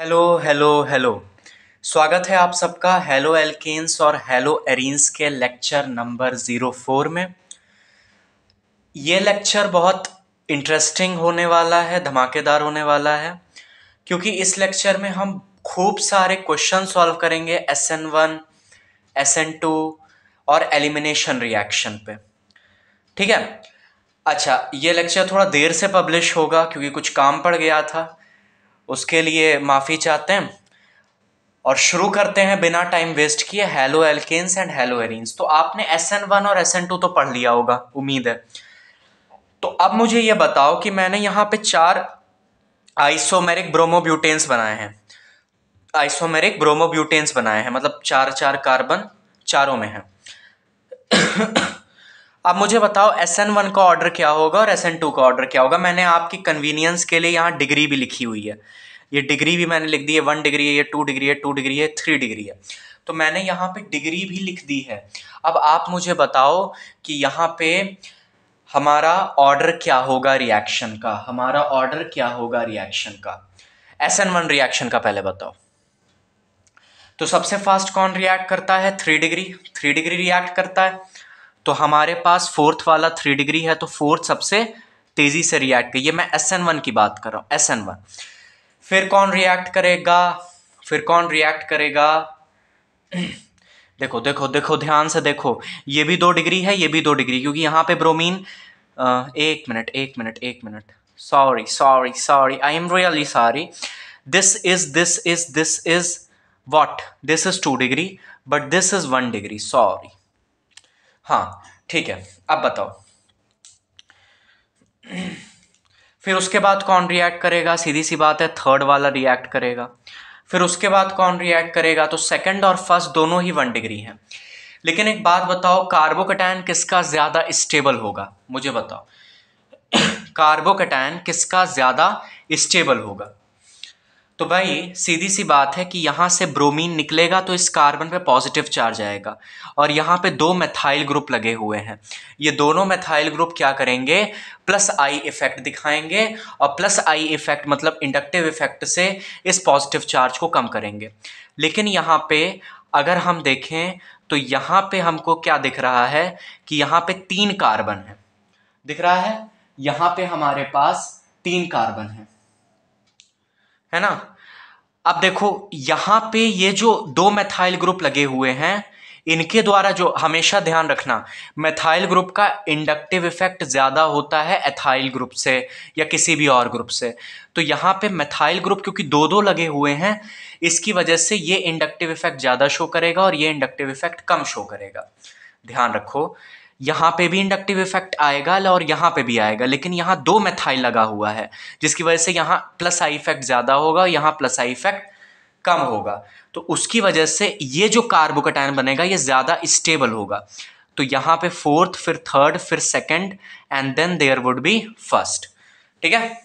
hello hello hello स्वागत है आप सबका हेलो एल्केन्स और हेलो एरिन्स के लेक्चर नंबर ज़ीरो फोर में ये लेक्चर बहुत इंटरेस्टिंग होने वाला है धमाकेदार होने वाला है क्योंकि इस लेक्चर में हम खूब सारे क्वेश्चन सॉल्व करेंगे S N one S N two और एलिमिनेशन रिएक्शन पे ठीक है अच्छा ये लेक्चर थोड़ा देर से पब्लिश होगा क्योंकि कुछ काम पड़ गया था उसके लिए माफ़ी चाहते हैं और शुरू करते हैं बिना टाइम वेस्ट किए haloalkanes and haloarenes तो आपने एस एन वन और एस एन टू तो पढ़ लिया होगा उम्मीद है तो अब मुझे ये बताओ कि मैंने यहाँ पे चार आइसोमेरिक ब्रोमोब्यूटेन्स बनाए हैं आइसोमेरिक ब्रोमोब्यूटेन्स बनाए हैं मतलब चार चार कार्बन चारों में हैं अब मुझे बताओ एस एन वन का ऑर्डर क्या होगा और एस एन टू का ऑर्डर क्या होगा मैंने आपकी कन्वीनियंस के लिए यहाँ डिग्री भी लिखी हुई है ये डिग्री भी मैंने लिख दी है वन डिग्री है ये टू डिग्री है टू डिग्री है थ्री डिग्री है तो मैंने यहाँ पे डिग्री भी लिख दी है अब आप मुझे बताओ कि यहाँ पे हमारा ऑर्डर क्या होगा रिएक्शन का हमारा ऑर्डर क्या होगा रिएक्शन का एस एन वन रिएक्शन का पहले बताओ तो सबसे फास्ट कौन रिएक्ट करता है three degree three degree react करता है तो हमारे पास फोर्थ वाला थ्री डिग्री है तो फोर्थ सबसे तेज़ी से रिएक्ट करिए मैं एस एन वन की बात कर रहा हूँ एस एन वन फिर कौन रिएक्ट करेगा फिर कौन रिएक्ट करेगा देखो देखो देखो ध्यान से देखो ये भी दो डिग्री है ये भी दो डिग्री क्योंकि यहाँ पे ब्रोमीन एक मिनट एक मिनट एक minute sorry sorry sorry I am really sorry this is this is this is what this is two degree but this is one degree sorry हाँ ठीक है अब बताओ फिर उसके बाद कौन रिएक्ट करेगा सीधी सी बात है थर्ड वाला रिएक्ट करेगा फिर उसके बाद कौन रिएक्ट करेगा तो सेकंड और फर्स्ट दोनों ही वन डिग्री हैं लेकिन एक बात बताओ कार्बोकटैन किसका ज़्यादा स्टेबल होगा मुझे बताओ कार्बोकटैन किसका ज़्यादा स्टेबल होगा तो भाई सीधी सी बात है कि यहाँ से ब्रोमीन निकलेगा तो इस कार्बन पे पॉजिटिव चार्ज आएगा और यहाँ पे दो मेथाइल ग्रुप लगे हुए हैं ये दोनों मेथाइल ग्रुप क्या करेंगे प्लस आई इफेक्ट दिखाएंगे और प्लस आई इफेक्ट मतलब इंडक्टिव इफेक्ट से इस पॉजिटिव चार्ज को कम करेंगे लेकिन यहाँ पे अगर हम देखें तो यहाँ पे हमको क्या दिख रहा है कि यहाँ पे तीन कार्बन है दिख रहा है यहाँ पे हमारे पास तीन कार्बन है है ना अब देखो यहां पे ये जो दो मेथाइल ग्रुप लगे हुए हैं इनके द्वारा जो हमेशा ध्यान रखना मेथाइल ग्रुप का इंडक्टिव इफेक्ट ज़्यादा होता है एथाइल ग्रुप से या किसी भी और ग्रुप से तो यहाँ पे मेथाइल ग्रुप क्योंकि दो दो लगे हुए हैं इसकी वजह से ये इंडक्टिव इफेक्ट ज़्यादा शो करेगा और ये इंडक्टिव इफेक्ट कम शो करेगा ध्यान रखो यहाँ पे भी इंडक्टिव इफेक्ट आएगा और यहाँ पे भी आएगा लेकिन यहाँ दो मेथाइल लगा हुआ है जिसकी वजह से यहाँ प्लस आई इफेक्ट ज़्यादा होगा यहाँ प्लस आई इफेक्ट कम होगा तो उसकी वजह से ये जो कार्बोकटाइन बनेगा ये ज़्यादा स्टेबल होगा तो यहाँ पे फोर्थ फिर थर्ड फिर second and then there would be first ठीक है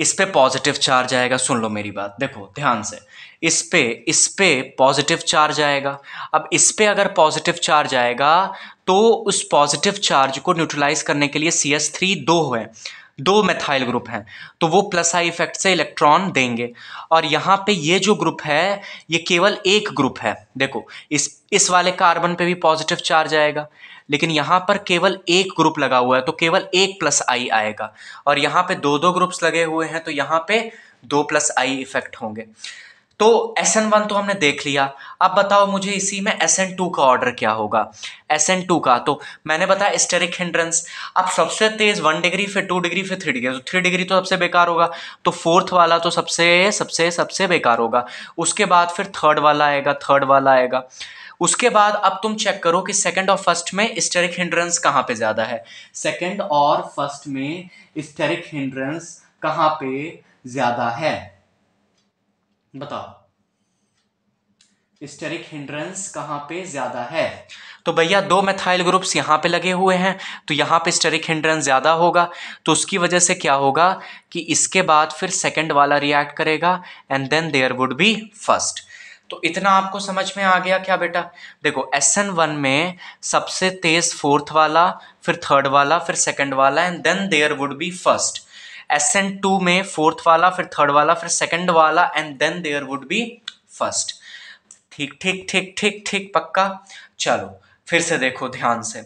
इस पे पॉजिटिव चार्ज आएगा सुन लो मेरी बात देखो ध्यान से इस पे इस पे पॉजिटिव चार्ज आएगा अब इस पे अगर पॉजिटिव चार्ज आएगा तो उस पॉजिटिव चार्ज को न्यूट्रलाइज करने के लिए सी एस थ्री दो है दो मेथाइल ग्रुप हैं तो वो प्लस आई इफेक्ट से इलेक्ट्रॉन देंगे और यहाँ पे ये जो ग्रुप है ये केवल एक ग्रुप है देखो इस इस वाले कार्बन पे भी पॉजिटिव चार्ज आएगा लेकिन यहाँ पर केवल एक ग्रुप लगा हुआ है तो केवल एक प्लस आई आएगा और यहाँ पे दो दो ग्रुप्स लगे हुए हैं तो यहाँ पे दो प्लस आई इफेक्ट होंगे तो एस एन वन तो हमने देख लिया अब बताओ मुझे इसी में एस एन टू का ऑर्डर क्या होगा एस एन टू का तो मैंने बताया स्टेरिक हिंड्रेंस अब सबसे तेज वन डिग्री फिर टू डिग्री फिर थ्री डिग्री तो थ्री डिग्री तो सबसे बेकार होगा तो फोर्थ वाला तो सबसे सबसे सबसे बेकार होगा उसके बाद फिर थर्ड वाला आएगा थर्ड वाला आएगा उसके बाद अब तुम चेक करो कि सेकंड और फर्स्ट में स्टेरिक हिंड्रेंस कहाँ पे ज़्यादा है सेकंड और फर्स्ट में स्टेरिक हिंड्रेंस कहाँ पे ज़्यादा है बताओ स्टेरिक हिंड्रेंस कहाँ पे ज़्यादा है तो भैया दो मेथाइल ग्रुप्स यहाँ पे लगे हुए हैं तो यहाँ पे स्टेरिक हिंड्रेंस ज़्यादा होगा तो उसकी वजह से क्या होगा कि इसके बाद फिर सेकंड वाला रिएक्ट करेगा and then there would be first तो इतना आपको समझ में आ गया क्या बेटा देखो एस एन वन में सबसे तेज फोर्थ वाला फिर थर्ड वाला फिर सेकंड वाला and then there would be first S N two में फोर्थ वाला फिर थर्ड वाला फिर सेकंड वाला and then there would be first ठीक ठीक ठीक ठीक ठीक पक्का चलो फिर से देखो ध्यान से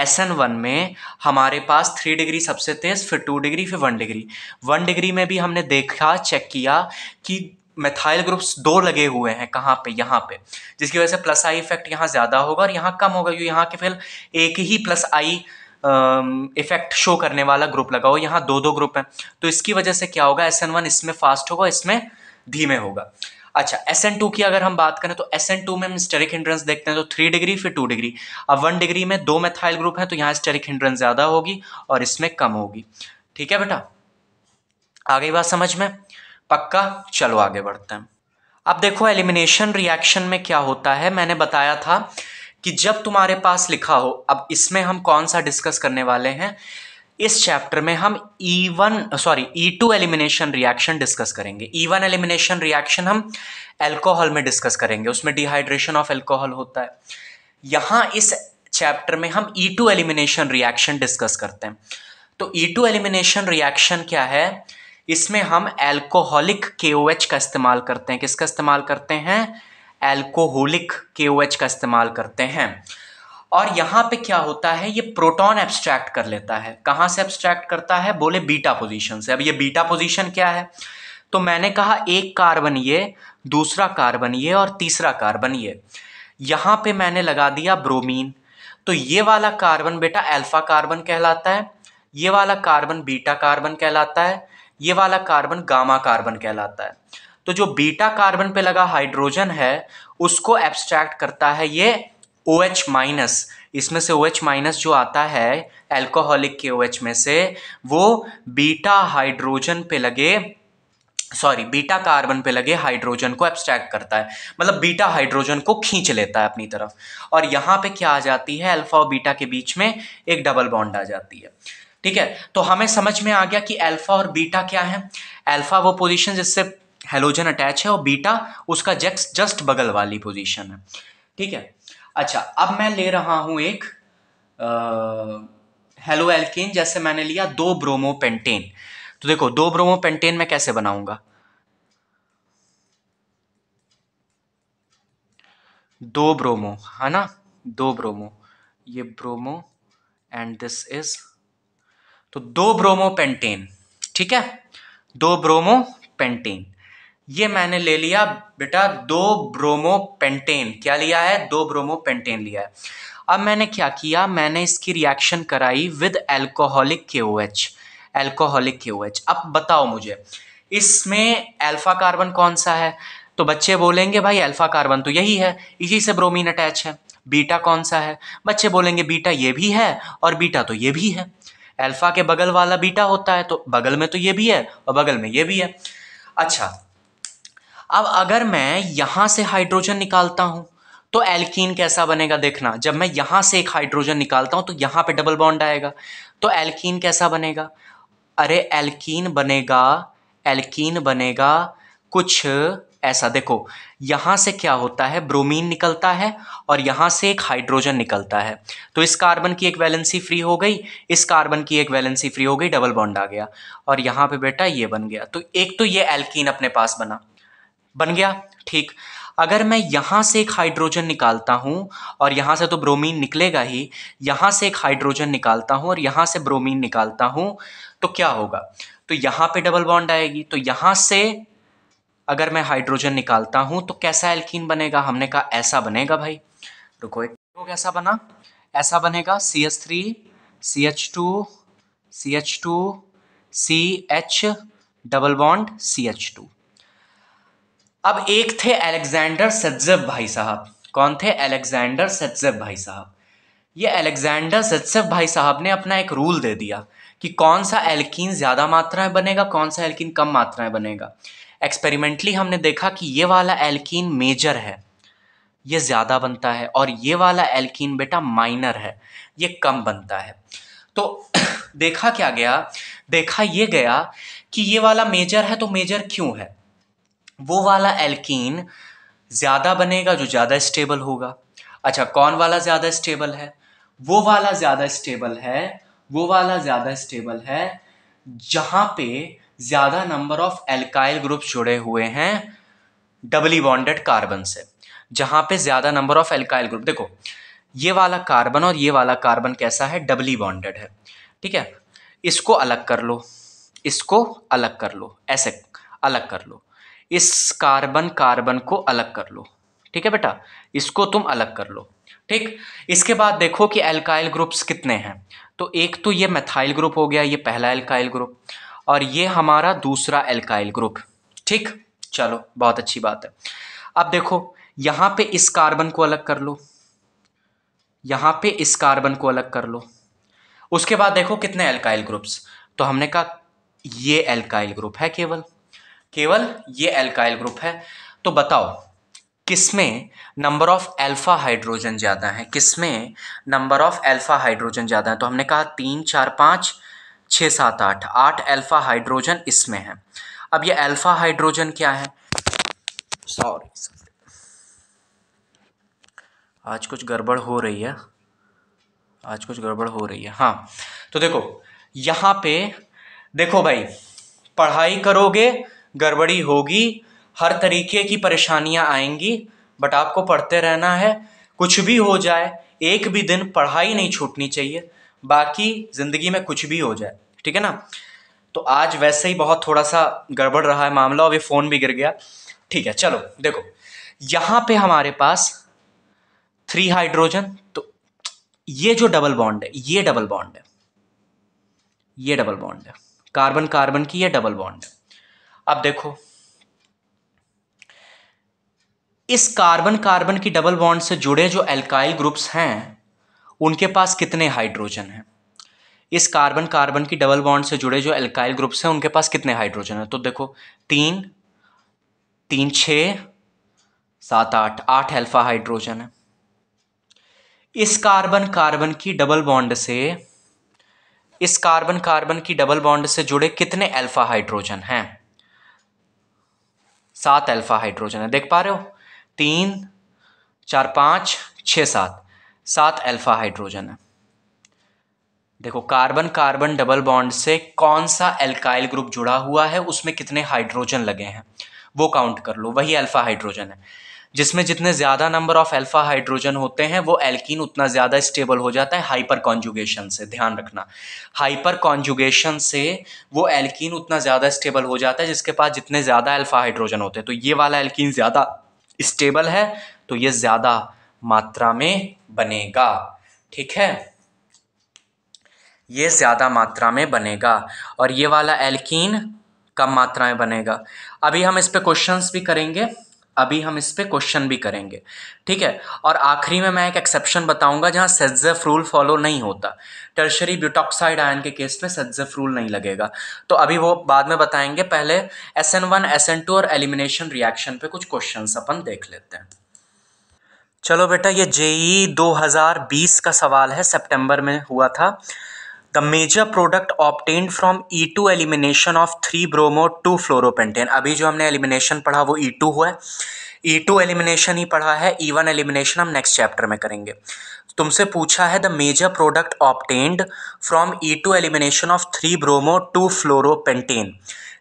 एस एन वन में हमारे पास थ्री डिग्री सबसे तेज़ फिर टू डिग्री फिर वन डिग्री वन डिग्री में भी हमने देखा चेक किया कि मेथाइल ग्रुप्स दो लगे हुए हैं कहाँ पे यहाँ पे जिसकी वजह से प्लस आई इफेक्ट यहाँ ज़्यादा होगा और यहाँ कम होगा क्योंकि यहाँ के फिर एक ही प्लस आई इफेक्ट शो करने वाला ग्रुप लगा हो यहाँ दो दो ग्रुप हैं तो इसकी वजह से क्या होगा एस एन वन इसमें फास्ट होगा इसमें धीमे होगा अच्छा एस एन टू की अगर हम बात करें तो एस एन टू में हम स्टेरिक हिंड्रेंस देखते हैं तो थ्री डिग्री फिर टू डिग्री अब वन डिग्री में दो मेथाइल ग्रुप हैं तो यहाँ स्टेरिक हिंड्रेंस ज़्यादा होगी और इसमें कम होगी ठीक है बेटा आ गई बात समझ में पक्का चलो आगे बढ़ते हैं अब देखो एलिमिनेशन रिएक्शन में क्या होता है मैंने बताया था कि जब तुम्हारे पास लिखा हो अब इसमें हम कौन सा डिस्कस करने वाले हैं इस चैप्टर में हम E one sorry E two elimination reaction discuss करेंगे ई वन एलिमिनेशन रिएक्शन हम एल्कोहल में डिस्कस करेंगे उसमें डिहाइड्रेशन ऑफ एल्कोहल होता है यहाँ इस चैप्टर में हम E two elimination reaction discuss करते हैं तो ई टू एलिमिनेशन रिएक्शन क्या है इसमें हम एल्कोहलिक के ओ एच का इस्तेमाल करते हैं किसका इस्तेमाल करते हैं एल्कोहलिक के ओ एच का इस्तेमाल करते हैं और यहाँ पे क्या होता है ये प्रोटॉन एब्स्ट्रैक्ट कर लेता है कहाँ से एब्स्ट्रैक्ट करता है बोले बीटा पोजीशन से अब ये बीटा पोजीशन क्या है तो मैंने कहा एक कार्बन ये दूसरा कार्बन ये और तीसरा कार्बन ये यहाँ पे मैंने लगा दिया ब्रोमीन तो ये वाला कार्बन बेटा अल्फा कार्बन कहलाता है ये वाला कार्बन बीटा कार्बन कहलाता है ये वाला कार्बन गामा कार्बन कहलाता है तो जो बीटा कार्बन पे लगा हाइड्रोजन है उसको एब्स्ट्रैक्ट करता है ये ओ एच माइनस इसमें से ओ एच माइनस जो आता है एल्कोहलिक के ओ एच में से वो बीटा हाइड्रोजन पे लगे सॉरी बीटा कार्बन पे लगे हाइड्रोजन को एब्स्ट्रैक्ट करता है मतलब बीटा हाइड्रोजन को खींच लेता है अपनी तरफ और यहाँ पे क्या आ जाती है अल्फा और बीटा के बीच में एक डबल बॉन्ड आ जाती है ठीक है तो हमें समझ में आ गया कि अल्फा और बीटा क्या है अल्फा वो पोजीशन जिससे हेलोजन अटैच है और बीटा उसका जस्ट जस्ट बगल वाली पोजीशन है ठीक है अच्छा अब मैं ले रहा हूं एक हेलो एल्किन जैसे मैंने लिया दो ब्रोमो पेंटेन तो देखो दो ब्रोमो पेंटेन मैं कैसे बनाऊंगा दो ब्रोमो है ना दो ब्रोमो ये ब्रोमो एंड दिस इज़ तो दो ब्रोमो पेंटेन ठीक है दो ब्रोमो पेंटेन ये मैंने ले लिया बेटा दो ब्रोमो पेंटेन क्या लिया है दो ब्रोमो पेंटेन लिया है अब मैंने क्या किया मैंने इसकी रिएक्शन कराई विद एल्कोहलिक के ओ एच एल्कोहलिक के ओ एच अब बताओ मुझे इसमें अल्फा कार्बन कौन सा है तो बच्चे बोलेंगे भाई अल्फा कार्बन तो यही है इसी से ब्रोमीन अटैच है बीटा कौन सा है बच्चे बोलेंगे बीटा ये भी है और बीटा तो ये भी है अल्फ़ा के बगल वाला बीटा होता है तो बगल में तो ये भी है और बगल में ये भी है अच्छा अब अगर मैं यहाँ से हाइड्रोजन निकालता हूँ तो एल्कीन कैसा बनेगा देखना जब मैं यहाँ से एक हाइड्रोजन निकालता हूँ तो यहाँ पे डबल बॉन्ड आएगा तो एल्कीन कैसा बनेगा अरे एल्कीन बनेगा एल्कीन बनेगा कुछ ऐसा देखो यहाँ से क्या होता है ब्रोमीन निकलता है और यहाँ से एक हाइड्रोजन निकलता है तो इस कार्बन की एक वैलेंसी फ्री हो गई इस कार्बन की एक वैलेंसी फ्री हो गई डबल बॉन्ड आ गया और यहाँ पे बेटा ये बन गया तो एक तो ये एल्कीन अपने पास बना बन गया ठीक अगर मैं यहाँ से एक हाइड्रोजन निकालता हूँ और यहाँ से तो ब्रोमीन निकलेगा ही यहाँ से एक हाइड्रोजन निकालता हूँ और यहाँ से ब्रोमीन निकालता हूँ तो क्या होगा तो यहाँ पे डबल बॉन्ड आएगी तो यहाँ से अगर मैं हाइड्रोजन निकालता हूँ तो कैसा एल्कीन बनेगा हमने कहा ऐसा बनेगा भाई रुको एक तो कैसा बना ऐसा बनेगा C H three C H two C H two C H double bond C H two अब एक थे अलेक्जेंडर सज्जब भाई साहब कौन थे अलेक्जेंडर सज्जब भाई साहब ये अलेक्जेंडर सज्जब भाई साहब ने अपना एक रूल दे दिया कि कौन सा एल्कीन ज़्यादा मात्रा में बनेगा कौन सा एल्कीन कम मात्रा में बनेगा एक्सपेरिमेंटली हमने देखा कि ये वाला एल्कीन मेजर है ये ज़्यादा बनता है और ये वाला एल्कीन बेटा माइनर है ये कम बनता है तो देखा क्या गया देखा ये गया कि ये वाला मेजर है तो मेजर क्यों है वो वाला एल्कीन ज़्यादा बनेगा जो ज़्यादा स्टेबल होगा अच्छा कौन वाला ज़्यादा स्टेबल है वो वाला ज़्यादा स्टेबल है वो वाला ज़्यादा स्टेबल है जहाँ पे ज़्यादा नंबर ऑफ एल्काइल ग्रुप्स जुड़े हुए हैं डबली बॉन्डेड कार्बन से जहाँ पे ज़्यादा नंबर ऑफ एल्काइल ग्रुप देखो ये वाला कार्बन और ये वाला कार्बन कैसा है डबली बॉन्डेड है ठीक है इसको अलग कर लो इसको अलग कर लो ऐसे अलग कर लो इस कार्बन कार्बन को अलग कर लो ठीक है बेटा इसको तुम अलग कर लो ठीक इसके बाद देखो कि एल्काइल ग्रुप्स कितने हैं तो एक तो ये मेथाइल ग्रुप हो गया ये पहला एल्काइल ग्रुप और ये हमारा दूसरा एल्काइल ग्रुप ठीक चलो बहुत अच्छी बात है अब देखो यहाँ पे इस कार्बन को अलग कर लो यहाँ पे इस कार्बन को अलग कर लो उसके बाद देखो कितने एल्काइल ग्रुप्स तो हमने कहा ये एल्काइल ग्रुप है केवल केवल ये एल्काइल ग्रुप है तो बताओ किसमें नंबर ऑफ अल्फा हाइड्रोजन ज़्यादा है किसमें नंबर ऑफ अल्फा हाइड्रोजन ज़्यादा है तो हमने कहा तीन चार पाँच छः सात आठ आठ अल्फ़ा हाइड्रोजन इसमें है अब ये अल्फ़ा हाइड्रोजन क्या है सॉरी आज कुछ गड़बड़ हो रही है आज कुछ गड़बड़ हो रही है हाँ तो देखो यहाँ पे देखो भाई पढ़ाई करोगे गड़बड़ी होगी हर तरीके की परेशानियाँ आएंगी बट आपको पढ़ते रहना है कुछ भी हो जाए एक भी दिन पढ़ाई नहीं छूटनी चाहिए बाकी ज़िंदगी में कुछ भी हो जाए ठीक है ना तो आज वैसे ही बहुत थोड़ा सा गड़बड़ रहा है मामला और ये फ़ोन भी गिर गया ठीक है चलो देखो यहाँ पे हमारे पास थ्री हाइड्रोजन तो ये जो डबल बॉन्ड है ये डबल बॉन्ड है ये डबल बॉन्ड है कार्बन कार्बन की ये डबल बॉन्ड है अब देखो इस कार्बन कार्बन की डबल बॉन्ड से जुड़े जो एल्काइल ग्रुप्स हैं उनके पास कितने हाइड्रोजन हैं इस कार्बन कार्बन की डबल बॉन्ड से जुड़े जो एल्काइल ग्रुप्स हैं उनके पास कितने हाइड्रोजन हैं तो देखो तीन तीन छ सात आठ आठ एल्फा हाइड्रोजन है इस कार्बन कार्बन की डबल बॉन्ड से इस कार्बन कार्बन की डबल बॉन्ड से जुड़े कितने अल्फा हाइड्रोजन हैं सात अल्फा हाइड्रोजन है देख पा रहे हो तीन चार पाँच छ सात सात अल्फा हाइड्रोजन है देखो कार्बन कार्बन डबल बॉन्ड से कौन सा एल्काइल ग्रुप जुड़ा हुआ है उसमें कितने हाइड्रोजन लगे हैं वो काउंट कर लो वही अल्फा हाइड्रोजन है जिसमें जितने ज़्यादा नंबर ऑफ अल्फा हाइड्रोजन होते हैं वो एल्कीन उतना ज़्यादा स्टेबल हो जाता है हाइपर कॉन्जुगेशन से ध्यान रखना हाइपर कॉन्जुगेशन से वो एल्कीन उतना ज़्यादा स्टेबल हो जाता है जिसके पास जितने ज़्यादा अल्फा हाइड्रोजन होते हैं तो ये वाला एल्कीन ज़्यादा स्टेबल है तो ये ज़्यादा मात्रा में बनेगा ठीक है ये ज़्यादा मात्रा में बनेगा और ये वाला एल्कीन कम मात्रा में बनेगा अभी हम इस पर क्वेश्चन भी करेंगे अभी हम इस पर क्वेश्चन भी करेंगे ठीक है और आखिरी में मैं एक एक्सेप्शन बताऊंगा जहाँ सेजेफ रूल फॉलो नहीं होता टर्शरी ब्यूटॉक्साइड आयन के केस में सेजेफ रूल नहीं लगेगा तो अभी वो बाद में बताएंगे पहले S N one S N two और एलिमिनेशन रिएक्शन पे कुछ क्वेश्चन अपन देख लेते हैं चलो बेटा ये जेई 2020 का सवाल है सितंबर में हुआ था the major product obtain from E two elimination of three bromo two fluoropentane अभी जो हमने एलिमिनेशन पढ़ा वो ई e टू हुआ है ई टू एलिमिनेशन ही पढ़ा है ई वन एलिमिनेशन हम नेक्स्ट चैप्टर में करेंगे तुमसे पूछा है the major product obtained from E two elimination of three bromo two fluoropentane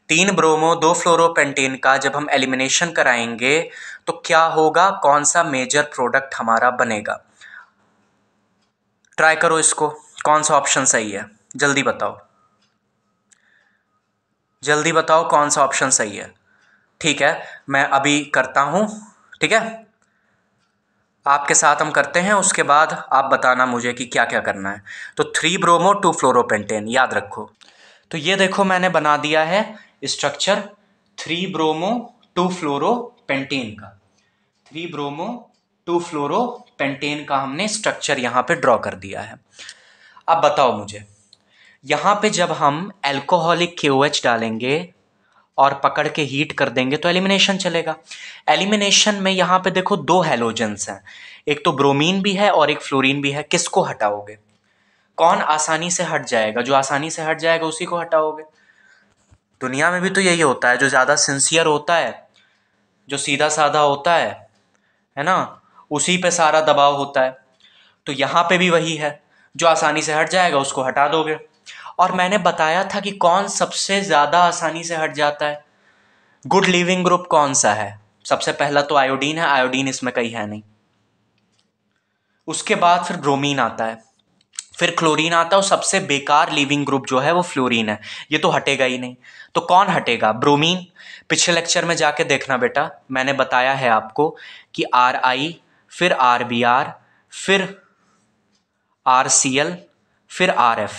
तीन ब्रोमो दो फ्लोरोपेंटेन का जब हम एलिमिनेशन कराएंगे तो क्या होगा कौन सा मेजर प्रोडक्ट हमारा बनेगा ट्राई करो इसको कौन सा ऑप्शन सही है जल्दी बताओ जल्दी बताओ कौन सा ऑप्शन सही है ठीक है मैं अभी करता हूँ ठीक है आपके साथ हम करते हैं उसके बाद आप बताना मुझे कि क्या क्या करना है तो थ्री ब्रोमो टू फ्लोरोपेंटेन याद रखो तो ये देखो मैंने बना दिया है structure three bromo two fluoro pentene का three bromo two fluoro pentane का हमने स्ट्रक्चर यहाँ पे ड्रॉ कर दिया है अब बताओ मुझे यहाँ पे जब हम एल्कोहलिक के डालेंगे और पकड़ के हीट कर देंगे तो एलिमिनेशन चलेगा एलिमिनेशन में यहाँ पे देखो दो हेलोजेंस हैं एक तो ब्रोमीन भी है और एक फ्लोरीन भी है किसको हटाओगे कौन आसानी से हट जाएगा जो आसानी से हट जाएगा उसी को हटाओगे दुनिया में भी तो यही होता है जो ज़्यादा सिंसियर होता है जो सीधा साधा होता है है ना उसी पे सारा दबाव होता है तो यहाँ पे भी वही है जो आसानी से हट जाएगा उसको हटा दोगे और मैंने बताया था कि कौन सबसे ज़्यादा आसानी से हट जाता है गुड लिविंग ग्रुप कौन सा है सबसे पहला तो आयोडीन है आयोडीन इसमें कहीं है नहीं उसके बाद फिर ब्रोमीन आता है फिर क्लोरीन आता है और सबसे बेकार लिविंग ग्रुप जो है वो फ्लोरीन है ये तो हटेगा ही नहीं तो कौन हटेगा ब्रोमीन पिछले लेक्चर में जाके देखना बेटा मैंने बताया है आपको कि आर आई फिर आर बी आर फिर आर सी एल फिर आर एफ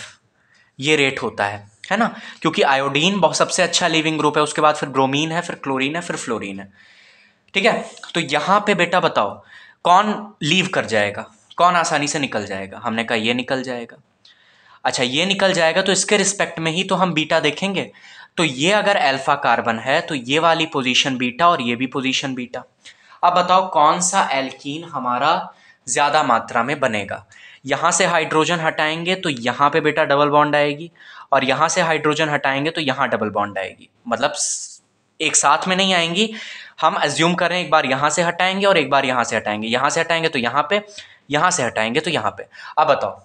ये रेट होता है है ना क्योंकि आयोडीन बहुत सबसे अच्छा लिविंग ग्रुप है उसके बाद फिर ब्रोमीन है फिर क्लोरीन है फिर फ्लोरीन है ठीक है तो यहाँ पे बेटा बताओ कौन लीव कर जाएगा कौन आसानी से निकल जाएगा हमने कहा ये निकल जाएगा अच्छा ये निकल जाएगा तो इसके रिस्पेक्ट में ही तो हम बीटा देखेंगे तो ये अगर अल्फ़ा कार्बन है तो ये वाली पोजीशन बीटा और ये भी पोजीशन बीटा अब बताओ कौन सा एल्कीन हमारा ज़्यादा मात्रा में बनेगा यहाँ से हाइड्रोजन हटाएंगे तो यहाँ पे बेटा डबल बॉन्ड आएगी और यहाँ से हाइड्रोजन हटाएंगे तो यहाँ डबल बॉन्ड आएगी मतलब एक साथ में नहीं आएंगी हम एज्यूम करें एक बार यहाँ से हटाएंगे और एक बार यहाँ से हटाएंगे यहाँ से हटाएंगे तो यहाँ पे यहाँ से हटाएंगे तो यहाँ पे अब बताओ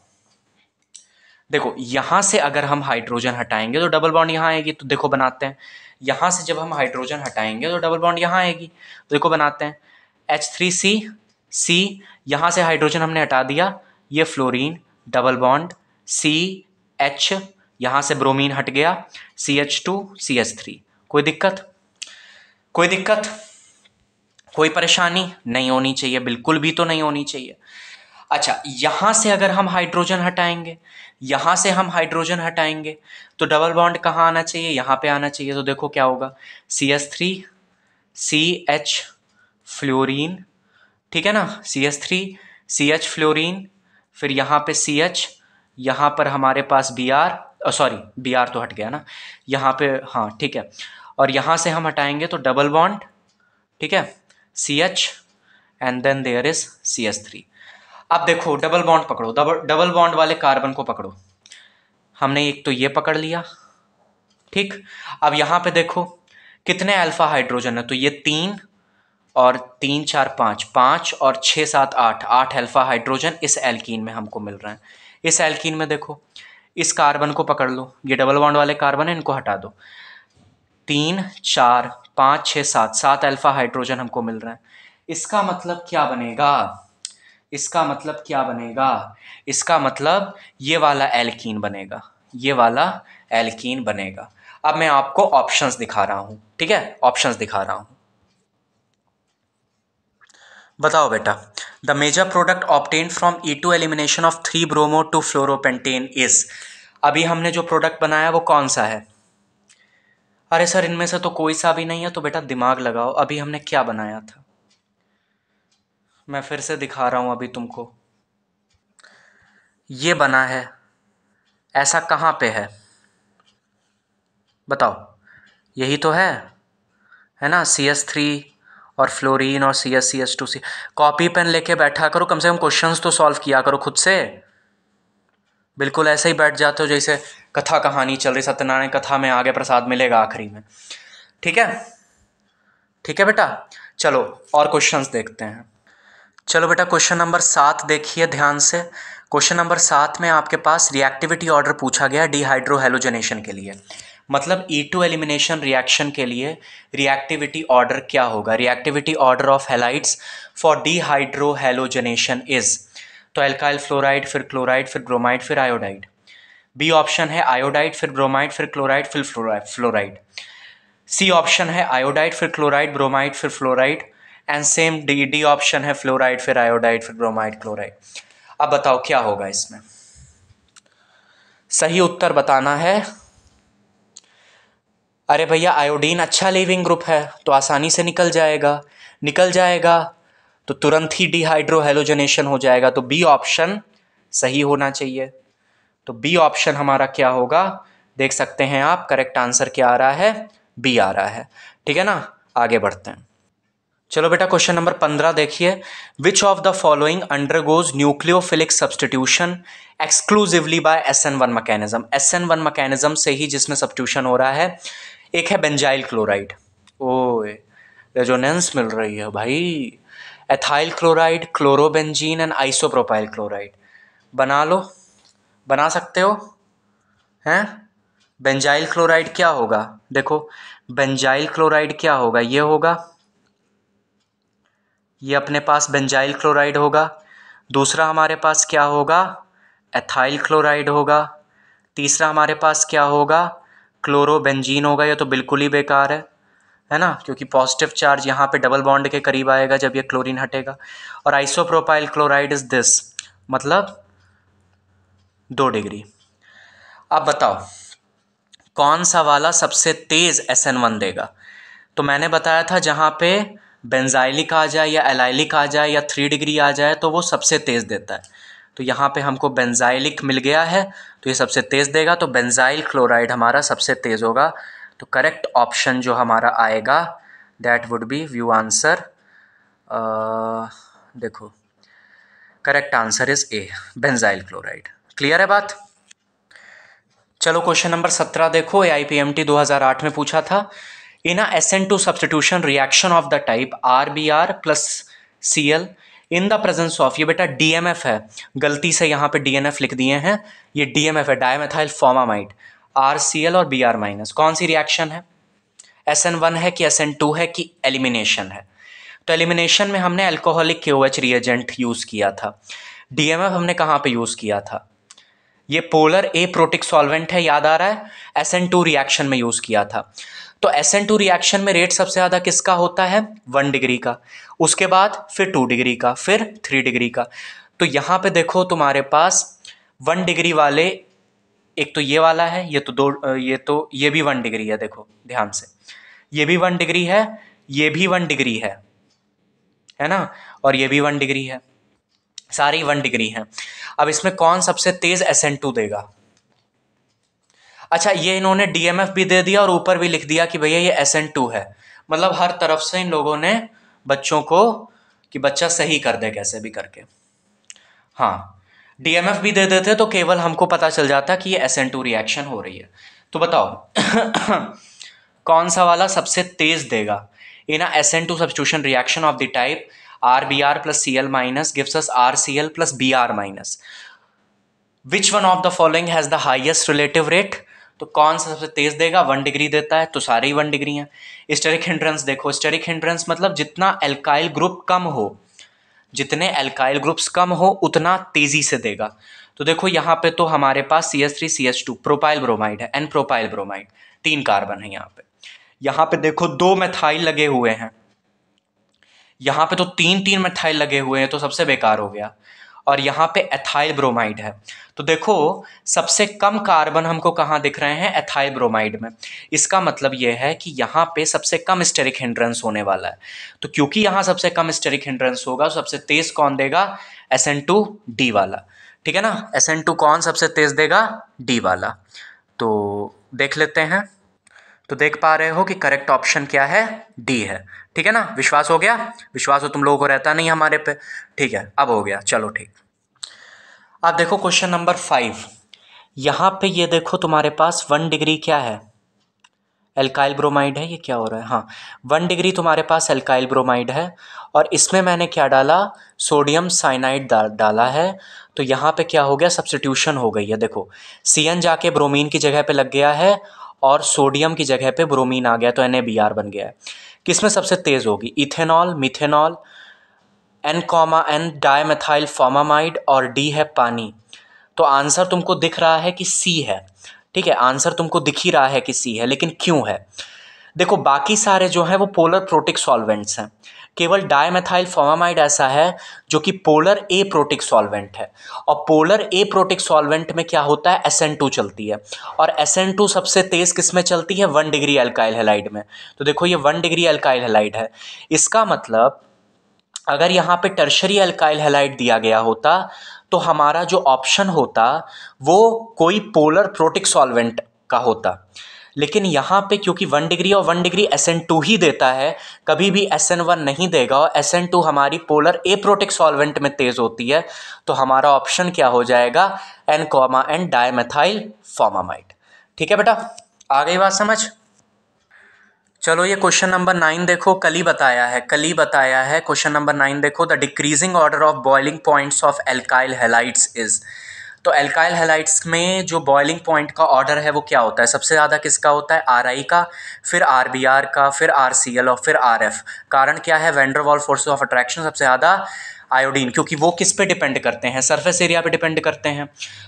देखो यहाँ से अगर हम हाइड्रोजन हटाएंगे तो डबल बॉन्ड यहाँ आएगी तो देखो बनाते हैं यहाँ से जब हम हाइड्रोजन हटाएंगे तो डबल बॉन्ड यहाँ आएगी तो देखो बनाते हैं एच थ्री सी सी यहाँ से हाइड्रोजन हमने हटा दिया ये fluorine double bond C H यहाँ से ब्रोमीन हट गया C H two C H three कोई दिक्कत कोई दिक्कत कोई परेशानी नहीं होनी चाहिए बिल्कुल भी तो नहीं होनी चाहिए अच्छा यहाँ से अगर हम हाइड्रोजन हटाएंगे यहाँ से हम हाइड्रोजन हटाएंगे तो डबल बॉन्ड कहाँ आना चाहिए यहाँ पे आना चाहिए तो देखो क्या होगा C S three C H fluorine ठीक है ना C S three C H fluorine फिर यहाँ पे सी एच यहाँ पर हमारे पास B R sorry B R तो हट गया ना यहाँ पे हाँ ठीक है और यहाँ से हम हटाएंगे तो डबल बॉन्ड ठीक है C H and then there is C S three अब देखो डबल बॉन्ड पकड़ो डबल डबल बॉन्ड वाले कार्बन को पकड़ो हमने एक तो ये पकड़ लिया ठीक अब यहाँ पे देखो कितने अल्फा हाइड्रोजन है तो ये तीन और तीन चार पाँच पाँच और छः सात आठ आठ अल्फा हाइड्रोजन इस एल्कीन में हमको मिल रहे हैं इस एल्कीन में देखो इस कार्बन को पकड़ लो ये डबल बॉन्ड वाले कार्बन है इनको हटा दो तीन चार पाँच छः सात सात अल्फा हाइड्रोजन हमको मिल रहे हैं इसका मतलब क्या बनेगा इसका मतलब क्या बनेगा इसका मतलब ये वाला एल्कीन बनेगा ये वाला एल्कीन बनेगा अब मैं आपको ऑप्शंस दिखा रहा हूँ ठीक है ऑप्शंस दिखा रहा हूँ बताओ बेटा the major product obtain from E two elimination of three bromo two fluoropentane is अभी हमने जो प्रोडक्ट बनाया वो कौन सा है अरे सर इनमें से तो कोई सा भी नहीं है तो बेटा दिमाग लगाओ अभी हमने क्या बनाया था मैं फिर से दिखा रहा हूँ अभी तुमको ये बना है ऐसा कहाँ पे है बताओ यही तो है है ना सी एस थ्री और फ्लोरीन और C S C S two C copy pen लेके बैठा करो कम से कम क्वेश्चंस तो सॉल्व किया करो खुद से बिल्कुल ऐसे ही बैठ जाते हो जैसे कथा कहानी चल रही सत्यनारायण कथा में आगे प्रसाद मिलेगा आखिरी में ठीक है ठीक है बेटा चलो और क्वेश्चंस देखते हैं चलो बेटा क्वेश्चन नंबर सात देखिए ध्यान से क्वेश्चन नंबर सात में आपके पास रिएक्टिविटी ऑर्डर पूछा गया डिहाइड्रोहेलोजनेशन के लिए मतलब ई टू एलिमिनेशन रिएक्शन के लिए रिएक्टिविटी ऑर्डर क्या होगा reactivity order of halides for dehydrohalogenation is तो एल्काइल फ्लोराइड फिर क्लोराइड फिर ब्रोमाइड फिर आयोडाइड बी ऑप्शन है आयोडाइड फिर ब्रोमाइड फिर क्लोराइड फिर फ्लोराइड सी ऑप्शन है आयोडाइड फिर क्लोराइड ब्रोमाइड फिर fluoride and same D D option है फ्लोराइड फिर आयोडाइड फिर ब्रोमाइड क्लोराइड अब बताओ क्या होगा इसमें सही उत्तर बताना है अरे भैया आयोडीन अच्छा लिविंग ग्रुप है तो आसानी से निकल जाएगा निकल जाएगा तो तुरंत ही डिहाइड्रोहेलोजनेशन हो जाएगा तो बी ऑप्शन सही होना चाहिए तो बी ऑप्शन हमारा क्या होगा देख सकते हैं आप करेक्ट आंसर क्या आ रहा है बी आ रहा है ठीक है ना आगे बढ़ते हैं चलो बेटा क्वेश्चन नंबर पंद्रह देखिए which of the following undergoes nucleophilic substitution exclusively by S N one mechanism S N one mechanism से ही जिसमें सब्सटीट्यूशन हो रहा है एक है बेंजाइल क्लोराइड ओ रेजोनेंस मिल रही है भाई ethyl chloride chlorobenzene and isopropyl chloride बना लो बना सकते हो हैं बेंजाइल क्लोराइड क्या होगा देखो बेंजाइल क्लोराइड क्या होगा ये होगा ये अपने पास बेंजाइल क्लोराइड होगा दूसरा हमारे पास क्या होगा एथाइल क्लोराइड होगा तीसरा हमारे पास क्या होगा क्लोरोबेंजीन होगा ये तो बिल्कुल ही बेकार है है ना क्योंकि पॉजिटिव चार्ज यहाँ पे डबल बॉन्ड के करीब आएगा जब ये क्लोरीन हटेगा और आइसोप्रोपाइल क्लोराइड इज़ दिस मतलब दो डिग्री अब बताओ कौन सा वाला सबसे तेज़ एस एन वन देगा तो मैंने बताया था जहाँ पे बेंजाइलिक आ जाए या एलाइलिक आ जाए या थ्री डिग्री आ जाए तो वो सबसे तेज़ देता है तो यहाँ पे हमको बेंजाइलिक मिल गया है तो ये सबसे तेज़ देगा तो बेंजाइल क्लोराइड हमारा सबसे तेज़ होगा तो करेक्ट ऑप्शन जो हमारा आएगा that would be your answer देखो correct answer is A benzyl chloride clear है बात चलो क्वेश्चन नंबर सत्रह देखो A I P M T दो हज़ार आठ में पूछा था In a SN2 substitution reaction of the type RBr plus Cl in the presence of ये बेटा डीएमएफ है गलती से यहाँ पे डीएनएफ लिख दिए हैं ये डीएमएफ है dimethyl formamide R C L और बी आर माइनस कौन सी रिएक्शन है एस एन वन है कि एस एन टू है कि एलिमिनेशन है तो एलिमिनेशन में हमने एल्कोहलिक के ओ एच रिएजेंट यूज़ किया था डी एम एफ हमने कहाँ पे यूज़ किया था ये पोलर ए प्रोटिक सॉल्वेंट है याद आ रहा है एस एन टू रिएक्शन में यूज़ किया था तो एस एन टू रिएक्शन में रेट सबसे ज़्यादा किसका होता है वन डिग्री का उसके बाद फिर टू डिग्री का फिर थ्री डिग्री का तो यहाँ पे देखो तुम्हारे पास वन डिग्री वाले एक तो ये वाला है ये तो दो ये तो ये भी वन डिग्री है देखो ध्यान से ये भी वन डिग्री है ये भी वन डिग्री है है ना और ये भी वन डिग्री है सारी वन डिग्री हैं अब इसमें कौन सबसे तेज़ एस एन टू देगा अच्छा ये इन्होंने डी भी दे दिया और ऊपर भी लिख दिया कि भैया ये एस है मतलब हर तरफ से इन लोगों ने बच्चों को कि बच्चा सही कर दे कैसे भी करके हाँ डीएमएफ भी दे देते तो केवल हमको पता चल जाता कि ये एस एन टू रिएक्शन हो रही है तो बताओ कौन सा वाला सबसे तेज देगा in S N two substitution reaction of the type R B R plus C L minus gives us R C L plus B R minus which one of the following has the highest relative rate तो कौन सा सबसे तेज़ देगा one degree देता है तो सारे ही वन डिग्री हैं स्टेरिक हिंड्रेंस देखो स्टेरिक हिंड्रेंस मतलब जितना एल्काइल ग्रुप कम हो जितने एल्काइल ग्रुप्स कम हो उतना तेज़ी से देगा तो देखो यहाँ पे तो हमारे पास C S three C S two propyl bromide है एन प्रोपाइल ब्रोमाइड तीन कार्बन है यहाँ पे यहाँ पे देखो दो मेथाइल लगे हुए हैं यहाँ पे तो तीन तीन मेथाइल लगे हुए हैं तो सबसे बेकार हो गया और यहाँ पे एथाइल ब्रोमाइड है तो देखो सबसे कम कार्बन हमको कहाँ दिख रहे हैं एथाइल ब्रोमाइड में इसका मतलब ये है कि यहाँ पे सबसे कम स्टेरिक हिंड्रेंस होने वाला है तो क्योंकि यहाँ सबसे कम स्टेरिक हिंड्रेंस होगा सबसे तेज कौन देगा एस एन टू डी वाला ठीक है ना एस एन टू कौन सबसे तेज देगा डी वाला तो देख लेते हैं तो देख पा रहे हो कि करेक्ट ऑप्शन क्या है डी है ठीक है ना विश्वास हो गया विश्वास हो तो तुम लोगों को रहता नहीं हमारे पे ठीक है अब हो गया चलो ठीक अब देखो क्वेश्चन नंबर फाइव यहाँ पे ये देखो तुम्हारे पास वन डिग्री क्या है एल्काइल ब्रोमाइड है ये क्या हो रहा है हाँ वन डिग्री तुम्हारे पास एल्काइल ब्रोमाइड है और इसमें मैंने क्या डाला सोडियम साइनाइड डा, डाला है तो यहाँ पे क्या हो गया सब्सिट्यूशन हो गई है देखो सी एन जाके ब्रोमीन की जगह पे लग गया है और सोडियम की जगह पे ब्रोमीन आ गया तो एन बन गया है किस में सबसे तेज़ होगी ethanol methanol N comma N dimethyl formamide और डी है पानी तो आंसर तुमको दिख रहा है कि सी है ठीक है आंसर तुमको दिख ही रहा है कि सी है लेकिन क्यों है देखो बाकी सारे जो हैं वो पोलर प्रोटिक सॉल्वेंट्स हैं केवल डायमेथाइल फॉर्मामाइड ऐसा है जो कि पोलर ए प्रोटिक सॉल्वेंट है और पोलर ए प्रोटिक सॉल्वेंट में क्या होता है एस टू चलती है और एस टू सबसे तेज़ किस में चलती है वन डिग्री एल्काइल हेलाइड में तो देखो ये वन डिग्री एल्काइल हेलाइड है इसका मतलब अगर यहाँ पे टर्शरी एल्काइल हेलाइड दिया गया होता तो हमारा जो ऑप्शन होता वो कोई पोलर प्रोटिक सॉल्वेंट का होता लेकिन यहाँ पे क्योंकि वन डिग्री और one degree S N two ही देता है कभी भी एस एन वन नहीं देगा और एस एन टू हमारी पोलर ए प्रोटिक सॉल्वेंट में तेज़ होती है तो हमारा ऑप्शन क्या हो जाएगा N comma N dimethyl formamide ठीक है बेटा आ गई बात समझ चलो ये क्वेश्चन नंबर नाइन देखो कल ही बताया है कल ही बताया है क्वेश्चन नंबर नाइन देखो the decreasing order of boiling points of alkyl halides is तो एल्काइल हेलाइट्स में जो बॉइलिंग पॉइंट का ऑर्डर है वो क्या होता है सबसे ज़्यादा किसका होता है आर आई का फिर आर बी आर का फिर आर सी एल और फिर आर एफ कारण क्या है वेंडरवॉल फोर्स ऑफ अट्रैक्शन सबसे ज़्यादा आयोडीन क्योंकि वो किस पे डिपेंड करते हैं सरफेस एरिया पे डिपेंड करते हैं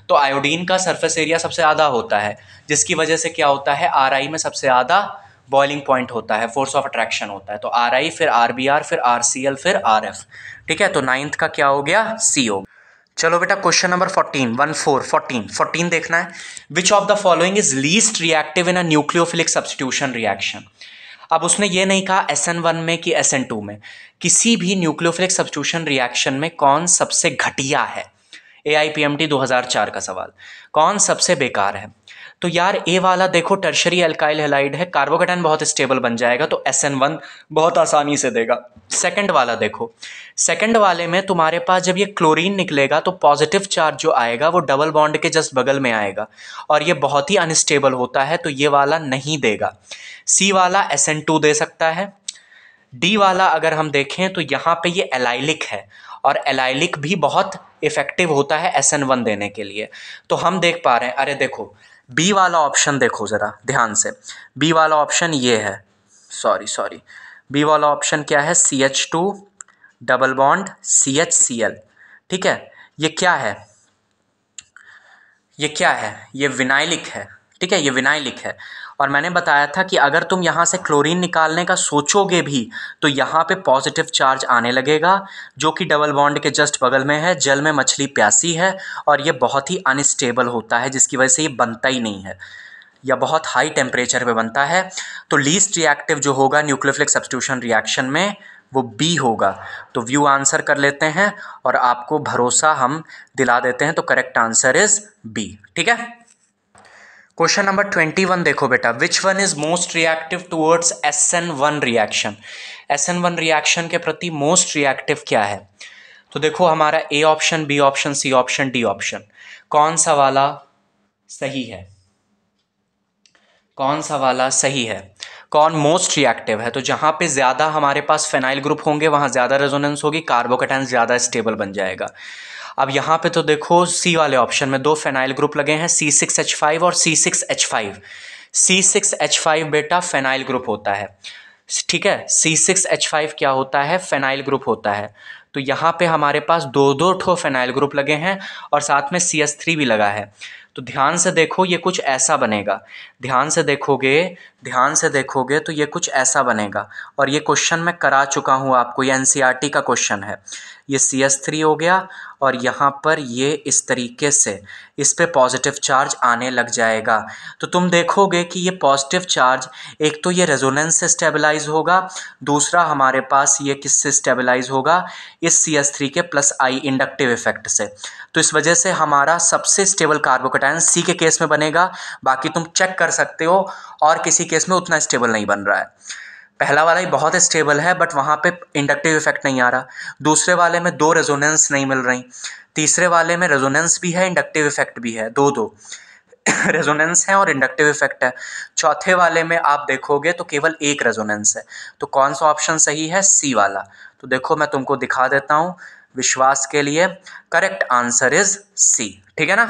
तो आयोडीन का सरफेस एरिया सबसे ज़्यादा होता है जिसकी वजह से क्या होता है आर आई में सबसे ज़्यादा बॉइलिंग पॉइंट होता है फोर्स ऑफ अट्रैक्शन होता है तो आर आई फिर आर बी आर फिर आर सी एल फिर आर एफ ठीक है तो नाइन्थ का क्या हो गया सी चलो बेटा question number fourteen one four fourteen fourteen देखना है which of the following is least reactive in a nucleophilic substitution reaction अब उसने ये नहीं कहा एस एन वन में कि एस एन टू में किसी भी न्यूक्लियोफिलिक सब्सटीट्यूशन रिएक्शन में कौन सबसे घटिया है A I P M T दो हज़ार चार का सवाल कौन सबसे बेकार है तो यार ए वाला देखो टर्शरी अल्काइल हेलाइड है कार्बोकेटाइन बहुत स्टेबल बन जाएगा तो एस एन वन बहुत आसानी से देगा सेकंड वाला देखो सेकंड वाले में तुम्हारे पास जब ये क्लोरीन निकलेगा तो पॉजिटिव चार्ज जो आएगा वो डबल बॉन्ड के जस्ट बगल में आएगा और ये बहुत ही अनस्टेबल होता है तो ये वाला नहीं देगा सी वाला एस एन टू दे सकता है डी वाला अगर हम देखें तो यहाँ पे ये एलाइलिक है और एलाइलिक भी बहुत इफ़ेक्टिव होता है एस एन वन देने के लिए तो हम देख पा रहे हैं अरे देखो बी वाला ऑप्शन देखो ज़रा ध्यान से बी वाला ऑप्शन ये है सॉरी सॉरी बी वाला ऑप्शन क्या है C H two double bond C H C L ठीक है ये क्या है ये क्या है ये विनाइलिक है ठीक है ये विनाइलिक है और मैंने बताया था कि अगर तुम यहाँ से क्लोरीन निकालने का सोचोगे भी तो यहाँ पे पॉजिटिव चार्ज आने लगेगा जो कि डबल बॉन्ड के जस्ट बगल में है जल में मछली प्यासी है और ये बहुत ही अनस्टेबल होता है जिसकी वजह से ये बनता ही नहीं है या बहुत हाई टेम्परेचर पर बनता है तो लीस्ट रिएक्टिव जो होगा न्यूक्लियोफिलिक सब्सिट्यूशन रिएक्शन में वो बी होगा तो व्यू आंसर कर लेते हैं और आपको भरोसा हम दिला देते हैं तो करेक्ट आंसर इज़ बी ठीक है क्वेश्चन नंबर ट्वेंटी वन देखो बेटा which one is most reactive towards S N one reaction S N one reaction के प्रति मोस्ट रिएक्टिव क्या है तो देखो हमारा A option B option C option D option कौन सा वाला सही है कौन सा वाला सही है कौन मोस्ट रिएक्टिव है तो जहाँ पे ज़्यादा हमारे पास फेनाइल ग्रुप होंगे वहाँ ज़्यादा रेजोनेंस होगी कार्बोकेटाइन ज़्यादा स्टेबल बन जाएगा अब यहाँ पे तो देखो सी वाले ऑप्शन में दो फेनाइल ग्रुप लगे हैं सी सिक्स एच फाइव और C six H five C six H five बेटा फेनाइल ग्रुप होता है ठीक है सी सिक्स एच फाइव क्या होता है फेनाइल ग्रुप होता है तो यहाँ पे हमारे पास दो दो ठो फेनाइल ग्रुप लगे हैं और साथ में सी एस थ्री भी लगा है तो ध्यान से देखो ये कुछ ऐसा बनेगा ध्यान से देखोगे ध्यान से देखोगे तो ये कुछ ऐसा बनेगा और ये क्वेश्चन मैं करा चुका हूँ आपको ये एन e का क्वेश्चन है ये सी एस थ्री हो गया और यहाँ पर ये इस तरीके से इस पर पॉजिटिव चार्ज आने लग जाएगा तो तुम देखोगे कि ये पॉजिटिव चार्ज एक तो ये रेजोनेंस से स्टेबलाइज होगा दूसरा हमारे पास ये किससे स्टेबलाइज होगा इस सी एस थ्री के प्लस आई इंडक्टिव इफेक्ट से तो इस वजह से हमारा सबसे स्टेबल कार्बोकटाइन सी के केस में बनेगा बाकी तुम चेक कर सकते हो और किसी केस में उतना स्टेबल नहीं बन रहा है पहला वाला ही बहुत स्टेबल है बट वहाँ पे इंडक्टिव इफेक्ट नहीं आ रहा दूसरे वाले में दो रेजोनेंस नहीं मिल रही तीसरे वाले में रेजोनेंस भी है इंडक्टिव इफेक्ट भी है दो दो रेजोनेंस है और इंडक्टिव इफेक्ट है चौथे वाले में आप देखोगे तो केवल एक रेजोनेंस है तो कौन सा ऑप्शन सही है सी वाला तो देखो मैं तुमको दिखा देता हूँ विश्वास के लिए करेक्ट आंसर इज सी ठीक है ना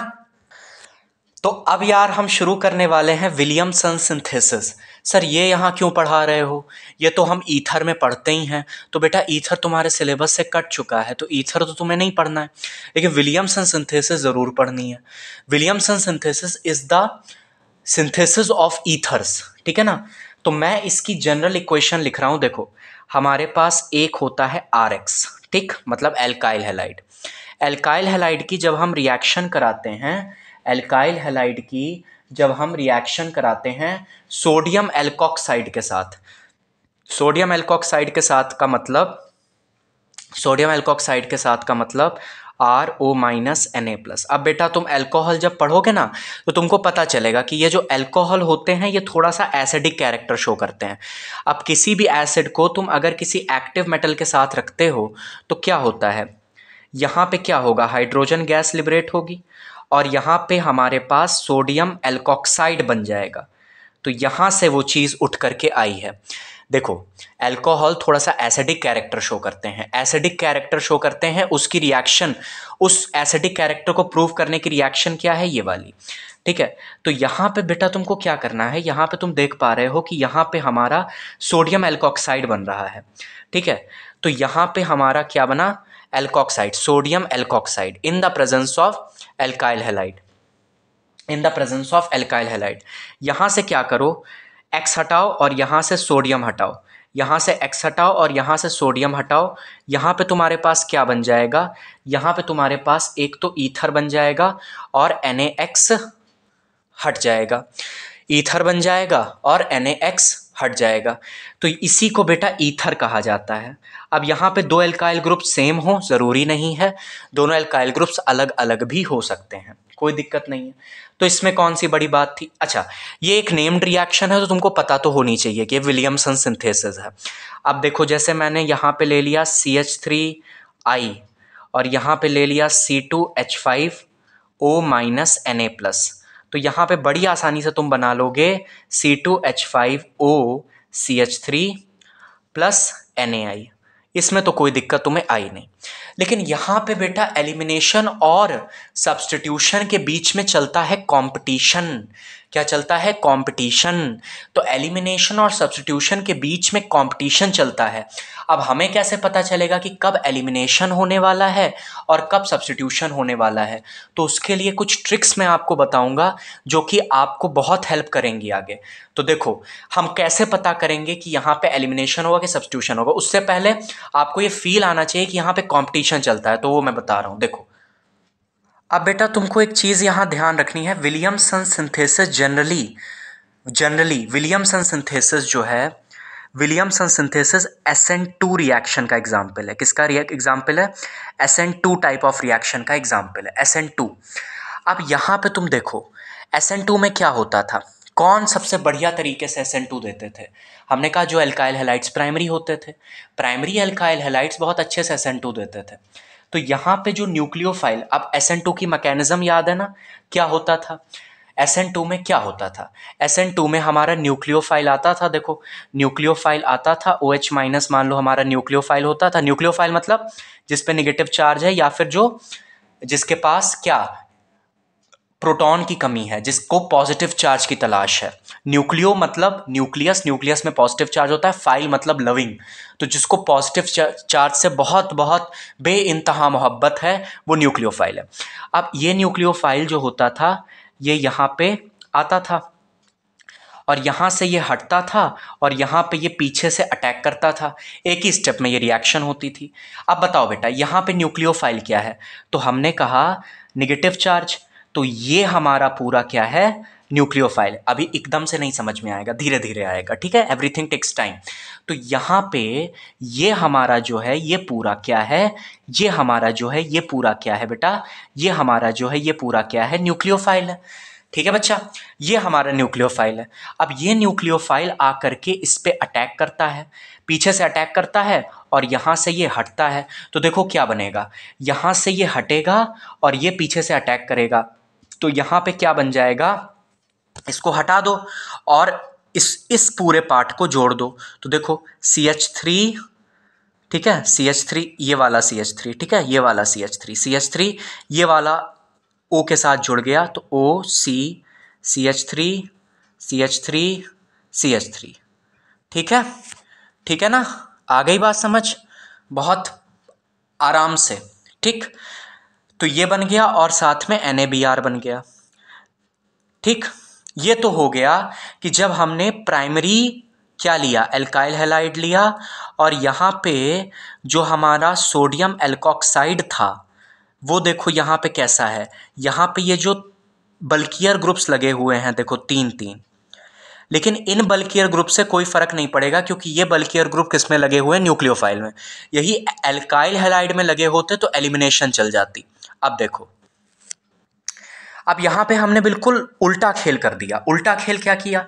तो अब यार हम शुरू करने वाले हैं विलियमसन सिंथेसिस सर ये यहाँ क्यों पढ़ा रहे हो ये तो हम ईथर में पढ़ते ही हैं तो बेटा ईथर तुम्हारे सिलेबस से कट चुका है तो ईथर तो तुम्हें नहीं पढ़ना है लेकिन विलियमसन सिंथेसिस ज़रूर पढ़नी है Williamson synthesis is the synthesis of ethers ठीक है ना तो मैं इसकी जनरल इक्वेशन लिख रहा हूँ देखो हमारे पास एक होता है आर एक्स ठीक मतलब एल्काइल हेलाइड एल्काइल हेलाइड की जब हम रिएक्शन कराते हैं एल्काइल हेलाइड की जब हम रिएक्शन कराते हैं सोडियम एल्कोक्साइड के साथ सोडियम एल्कोक्साइड के साथ का मतलब सोडियम एल्कोक्साइड के साथ का मतलब R O minus N A plus अब बेटा तुम एल्कोहल जब पढ़ोगे ना तो तुमको पता चलेगा कि ये जो एल्कोहल होते हैं ये थोड़ा सा एसिडिक कैरेक्टर शो करते हैं अब किसी भी एसिड को तुम अगर किसी एक्टिव मेटल के साथ रखते हो तो क्या होता है यहाँ पे क्या होगा हाइड्रोजन गैस लिबरेट होगी और यहाँ पे हमारे पास सोडियम एल्कोक्साइड बन जाएगा तो यहाँ से वो चीज़ उठ करके आई है देखो अल्कोहल थोड़ा सा एसिडिक कैरेक्टर शो करते हैं एसिडिक कैरेक्टर शो करते हैं उसकी रिएक्शन उस एसिडिक कैरेक्टर को प्रूव करने की रिएक्शन क्या है ये वाली ठीक है तो यहाँ पे बेटा तुमको क्या करना है यहाँ पे तुम देख पा रहे हो कि यहाँ पे हमारा सोडियम एल्कोक्साइड बन रहा है ठीक है तो यहाँ पे हमारा क्या बना alkoxide sodium alkoxide in the presence of alkyl halide in the presence of alkyl halide यहाँ से क्या करो एक्स हटाओ और यहाँ से सोडियम हटाओ यहाँ से एक्स हटाओ और यहाँ से सोडियम हटाओ यहाँ पे तुम्हारे पास क्या बन जाएगा यहाँ पे तुम्हारे पास एक तो ईथर बन जाएगा और एन हट जाएगा ईथर बन जाएगा और एन हट जाएगा तो इसी को बेटा ईथर कहा जाता है अब यहाँ पे दो एल्काइल ग्रुप सेम हो ज़रूरी नहीं है दोनों एल्काइल ग्रुप्स अलग अलग भी हो सकते हैं कोई दिक्कत नहीं है तो इसमें कौन सी बड़ी बात थी अच्छा ये एक नेम्ड रिएक्शन है तो तुमको पता तो होनी चाहिए कि विलियमसन सिंथेसिस है अब देखो जैसे मैंने यहाँ पे ले लिया सी एच थ्री आई और यहाँ पे ले लिया C two H five O minus N A plus तो यहाँ पे बड़ी आसानी से तुम बना लोगे C two H five O C H three plus N A I इसमें तो कोई दिक्कत तुम्हें आई नहीं लेकिन यहाँ पे बेटा एलिमिनेशन और सब्सटीट्यूशन के बीच में चलता है कंपटीशन क्या चलता है कंपटीशन तो एलिमिनेशन और सब्सटीट्यूशन के बीच में कंपटीशन चलता है अब हमें कैसे पता चलेगा कि कब एलिमिनेशन होने वाला है और कब सब्सटीट्यूशन होने वाला है तो उसके लिए कुछ ट्रिक्स मैं आपको बताऊंगा जो कि आपको बहुत हेल्प करेंगी आगे तो देखो हम कैसे पता करेंगे कि यहाँ पे एलिमिनेशन होगा कि सब्सटीट्यूशन होगा उससे पहले आपको ये फील आना चाहिए कि यहाँ पे कंपटीशन चलता है तो वो मैं बता रहा हूँ देखो अब बेटा तुमको एक चीज़ यहाँ ध्यान रखनी है Williamson synthesis generally generally Williamson synthesis जो है Williamson synthesis S N two reaction का एग्जाम्पल है किसका एग्जाम्पल है S N two type of reaction का एग्जाम्पल है एस एन टू अब यहाँ पे तुम देखो एस एन टू में क्या होता था कौन सबसे बढ़िया तरीके से एस एन टू देते थे हमने कहा जो एल्काइल हेलाइट्स प्राइमरी होते थे प्राइमरी एल्काइल हेलाइट्स बहुत अच्छे से एस एन टू देते थे तो यहाँ पे जो न्यूक्लियोफाइल अब एस एन टू की मैकेनिज्म याद है ना क्या होता था एस एन टू में क्या होता था एस एन टू में हमारा न्यूक्लियोफाइल आता था देखो न्यूक्लियोफाइल आता था ओ एच माइनस मान लो हमारा न्यूक्लियोफाइल होता था न्यूक्लियोफाइल मतलब जिसपे निगेटिव चार्ज है या फिर जो जिसके पास क्या प्रोटॉन की कमी है जिसको पॉजिटिव चार्ज की तलाश है न्यूक्लियो मतलब न्यूक्लियस न्यूक्लियस में पॉजिटिव चार्ज होता है फाइल मतलब लविंग तो जिसको पॉजिटिव चार्ज से बहुत बहुत बे इंतहा मोहब्बत है वो फाइल है अब ये फाइल जो होता था ये यहाँ पे आता था और यहाँ से ये हटता था और यहाँ पे ये पीछे से अटैक करता था एक ही स्टेप में ये रिएक्शन होती थी अब बताओ बेटा यहाँ पे फाइल क्या है तो हमने कहा निगेटिव चार्ज तो ये हमारा पूरा क्या है न्यूक्लियोफाइल अभी एकदम से नहीं समझ में आएगा धीरे धीरे आएगा ठीक है एवरीथिंग टेक्स टाइम तो यहाँ पे ये हमारा जो है ये पूरा क्या है ये हमारा जो है ये पूरा क्या है बेटा ये हमारा जो है ये पूरा क्या है न्यूक्लियोफाइल है ठीक है बच्चा ये हमारा न्यूक्लियोफाइल है अब ये न्यूक्लियोफाइल आ करके इस पर अटैक करता है पीछे से अटैक करता है और यहाँ से ये हटता है तो देखो क्या बनेगा यहाँ से ये हटेगा और ये पीछे से अटैक करेगा तो यहाँ पे क्या बन जाएगा इसको हटा दो और इस इस पूरे पार्ट को जोड़ दो तो देखो सी एच थ्री ठीक है सी एच थ्री ये वाला सी एच थ्री ठीक है ये वाला C H three C H three ये वाला ओ के साथ जुड़ गया तो O C C H three C H three C H three ठीक है ठीक है ना आ गई बात समझ बहुत आराम से ठीक तो ये बन गया और साथ में एन बन गया ठीक ये तो हो गया कि जब हमने प्राइमरी क्या लिया एल्काइल हेलाइड लिया और यहाँ पे जो हमारा सोडियम एल्कोक्साइड था वो देखो यहाँ पे कैसा है यहाँ पे ये जो बल्कियर ग्रुप्स लगे हुए हैं देखो तीन तीन लेकिन इन बल्कियर ग्रुप से कोई फ़र्क नहीं पड़ेगा क्योंकि ये बल्कियर ग्रुप किस में लगे हुए हैं न्यूक्लियोफाइल में यही एल्काइल हेलाइड में लगे होते तो एलिमिनेशन चल जाती अब देखो अब यहाँ पे हमने बिल्कुल उल्टा खेल कर दिया उल्टा खेल क्या किया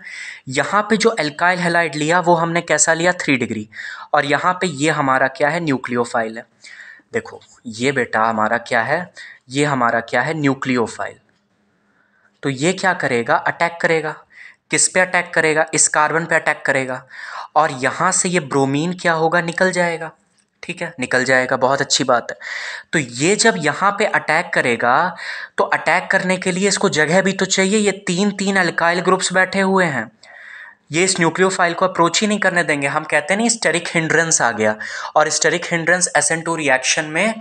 यहाँ पे जो एल्काइल हेलाइड लिया वो हमने कैसा लिया थ्री डिग्री और यहाँ पे ये हमारा क्या है न्यूक्लियोफाइल है देखो ये बेटा हमारा क्या है ये हमारा क्या है न्यूक्लियोफाइल तो ये क्या करेगा अटैक करेगा किस पे अटैक करेगा इस कार्बन पे अटैक करेगा और यहाँ से ये ब्रोमीन क्या होगा निकल जाएगा ठीक है निकल जाएगा बहुत अच्छी बात है तो ये जब यहाँ पे अटैक करेगा तो अटैक करने के लिए इसको जगह भी तो चाहिए ये तीन तीन अल्काइल ग्रुप्स बैठे हुए हैं ये इस फाइल को अप्रोच ही नहीं करने देंगे हम कहते हैं नहीं स्टेरिक हिंड्रेंस आ गया और steric hindrance S two reaction में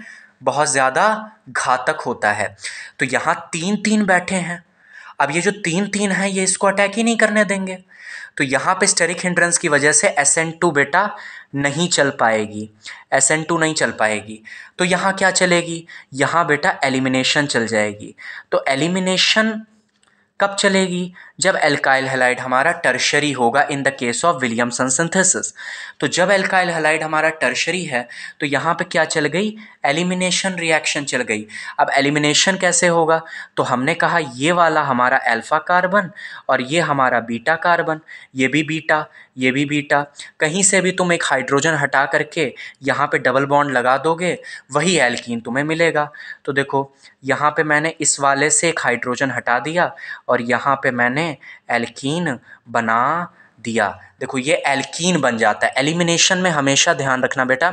बहुत ज़्यादा घातक होता है तो यहाँ तीन तीन बैठे हैं अब ये जो तीन तीन हैं ये इसको अटैक ही नहीं करने देंगे तो यहाँ पे स्टेरिक हिंड्रेंस की वजह से एस एन टू बेटा नहीं चल पाएगी एस एन टू नहीं चल पाएगी तो यहाँ क्या चलेगी यहाँ बेटा एलिमिनेशन चल जाएगी तो एलिमिनेशन कब चलेगी जब एल्काइल हेलाइड हमारा टर्शरी होगा in the case of Williamson synthesis तो जब एल्काइल हेलाइड हमारा टर्शरी है तो यहाँ पे क्या चल गई एलिमिनेशन रिएक्शन चल गई अब एलिमिनेशन कैसे होगा तो हमने कहा ये वाला हमारा अल्फ़ा कार्बन और ये हमारा बीटा कार्बन ये भी बीटा ये भी बीटा कहीं से भी तुम एक हाइड्रोजन हटा करके यहाँ पे डबल बॉन्ड लगा दोगे वही एल्कीन तुम्हें मिलेगा तो देखो यहाँ पे मैंने इस वाले से एक हाइड्रोजन हटा दिया और यहाँ पे मैंने एल्कीन बना दिया देखो ये एल्कीन बन जाता है एलिमिनेशन में हमेशा ध्यान रखना बेटा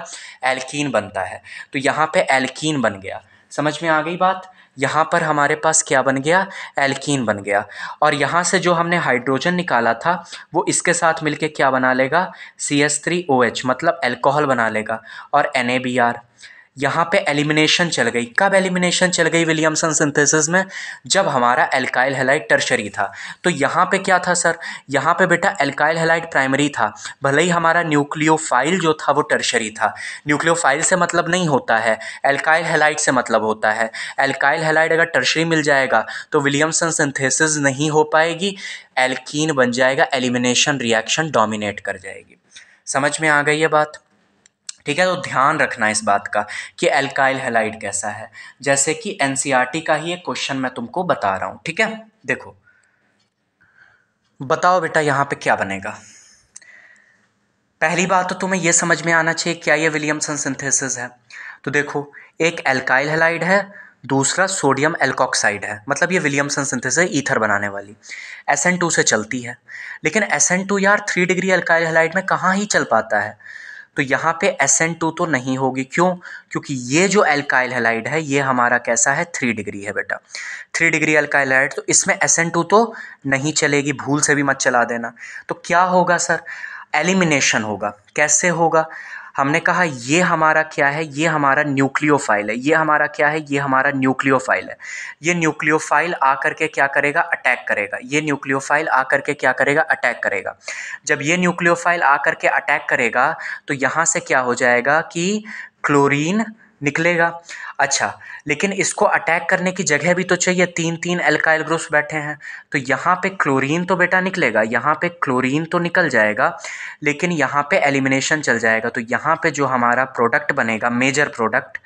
एल्कीन बनता है तो यहाँ पे एल्कीन बन गया समझ में आ गई बात यहाँ पर हमारे पास क्या बन गया एल्कीन बन गया और यहाँ से जो हमने हाइड्रोजन निकाला था वो इसके साथ मिलके क्या बना लेगा C S three O H मतलब एल्कोहल बना लेगा और एन ए बी आर यहाँ पे एलिमिनेशन चल गई कब एलिमिनेशन चल गई विलियमसन सिंथेसिस में जब हमारा एल्काइल हेलाइट टर्शरी था तो यहाँ पे क्या था सर यहाँ पे बेटा एल्काइल हेलाइट प्राइमरी था भले ही हमारा न्यूक्लियोफाइल जो था वो टर्शरी था न्यूक्लियोफाइल से मतलब नहीं होता है एल्काइल हेलाइट से मतलब होता है एल्काइल हेलाइट अगर टर्शरी मिल जाएगा तो विलियमसन सिंथेसिस नहीं हो पाएगी एल्कीन बन जाएगा एलिमिनेशन रिएक्शन डोमिनेट कर जाएगी समझ में आ गई ये बात ठीक है तो ध्यान रखना इस बात का कि एल्काइल हेलाइड कैसा है जैसे कि एनसीईआरटी e का ही एक क्वेश्चन मैं तुमको बता रहा हूँ ठीक है देखो बताओ बेटा यहाँ पे क्या बनेगा पहली बात तो तुम्हें यह समझ में आना चाहिए क्या ये विलियमसन सिंथेसिस है तो देखो एक एल्काइल हेलाइड है दूसरा सोडियम एल्कोक्साइड है मतलब ये विलियमसन सिंथेसिस ईथर बनाने वाली एस टू से चलती है लेकिन एस टू यार थ्री डिग्री एल्काइल हेलाइड में कहाँ ही चल पाता है तो यहाँ पे एस एन टू तो नहीं होगी क्यों क्योंकि ये जो एल्काइल हेलाइड है ये हमारा कैसा है थ्री डिग्री है बेटा थ्री डिग्री एल्काइल हेलाइड तो इसमें एस एन टू तो नहीं चलेगी भूल से भी मत चला देना तो क्या होगा सर एलिमिनेशन होगा कैसे होगा हमने कहा ये हमारा क्या है ये हमारा न्यूक्लियोफाइल है ये हमारा क्या है ये हमारा न्यूक्लियोफाइल है ये न्यूक्लियोफाइल आ के क्या करेगा अटैक करेगा ये न्यूक्लियोफाइल आ के क्या करेगा अटैक करेगा जब ये न्यूक्लियोफाइल आ के अटैक करेगा तो यहाँ से क्या हो जाएगा कि क्लोरीन निकलेगा अच्छा लेकिन इसको अटैक करने की जगह भी तो चाहिए तीन तीन एल्काइल ग्रुप्स बैठे हैं तो यहाँ पे क्लोरीन तो बेटा निकलेगा यहाँ पे क्लोरीन तो निकल जाएगा लेकिन यहाँ पे एलिमिनेशन चल जाएगा तो यहाँ पे जो हमारा प्रोडक्ट बनेगा मेजर प्रोडक्ट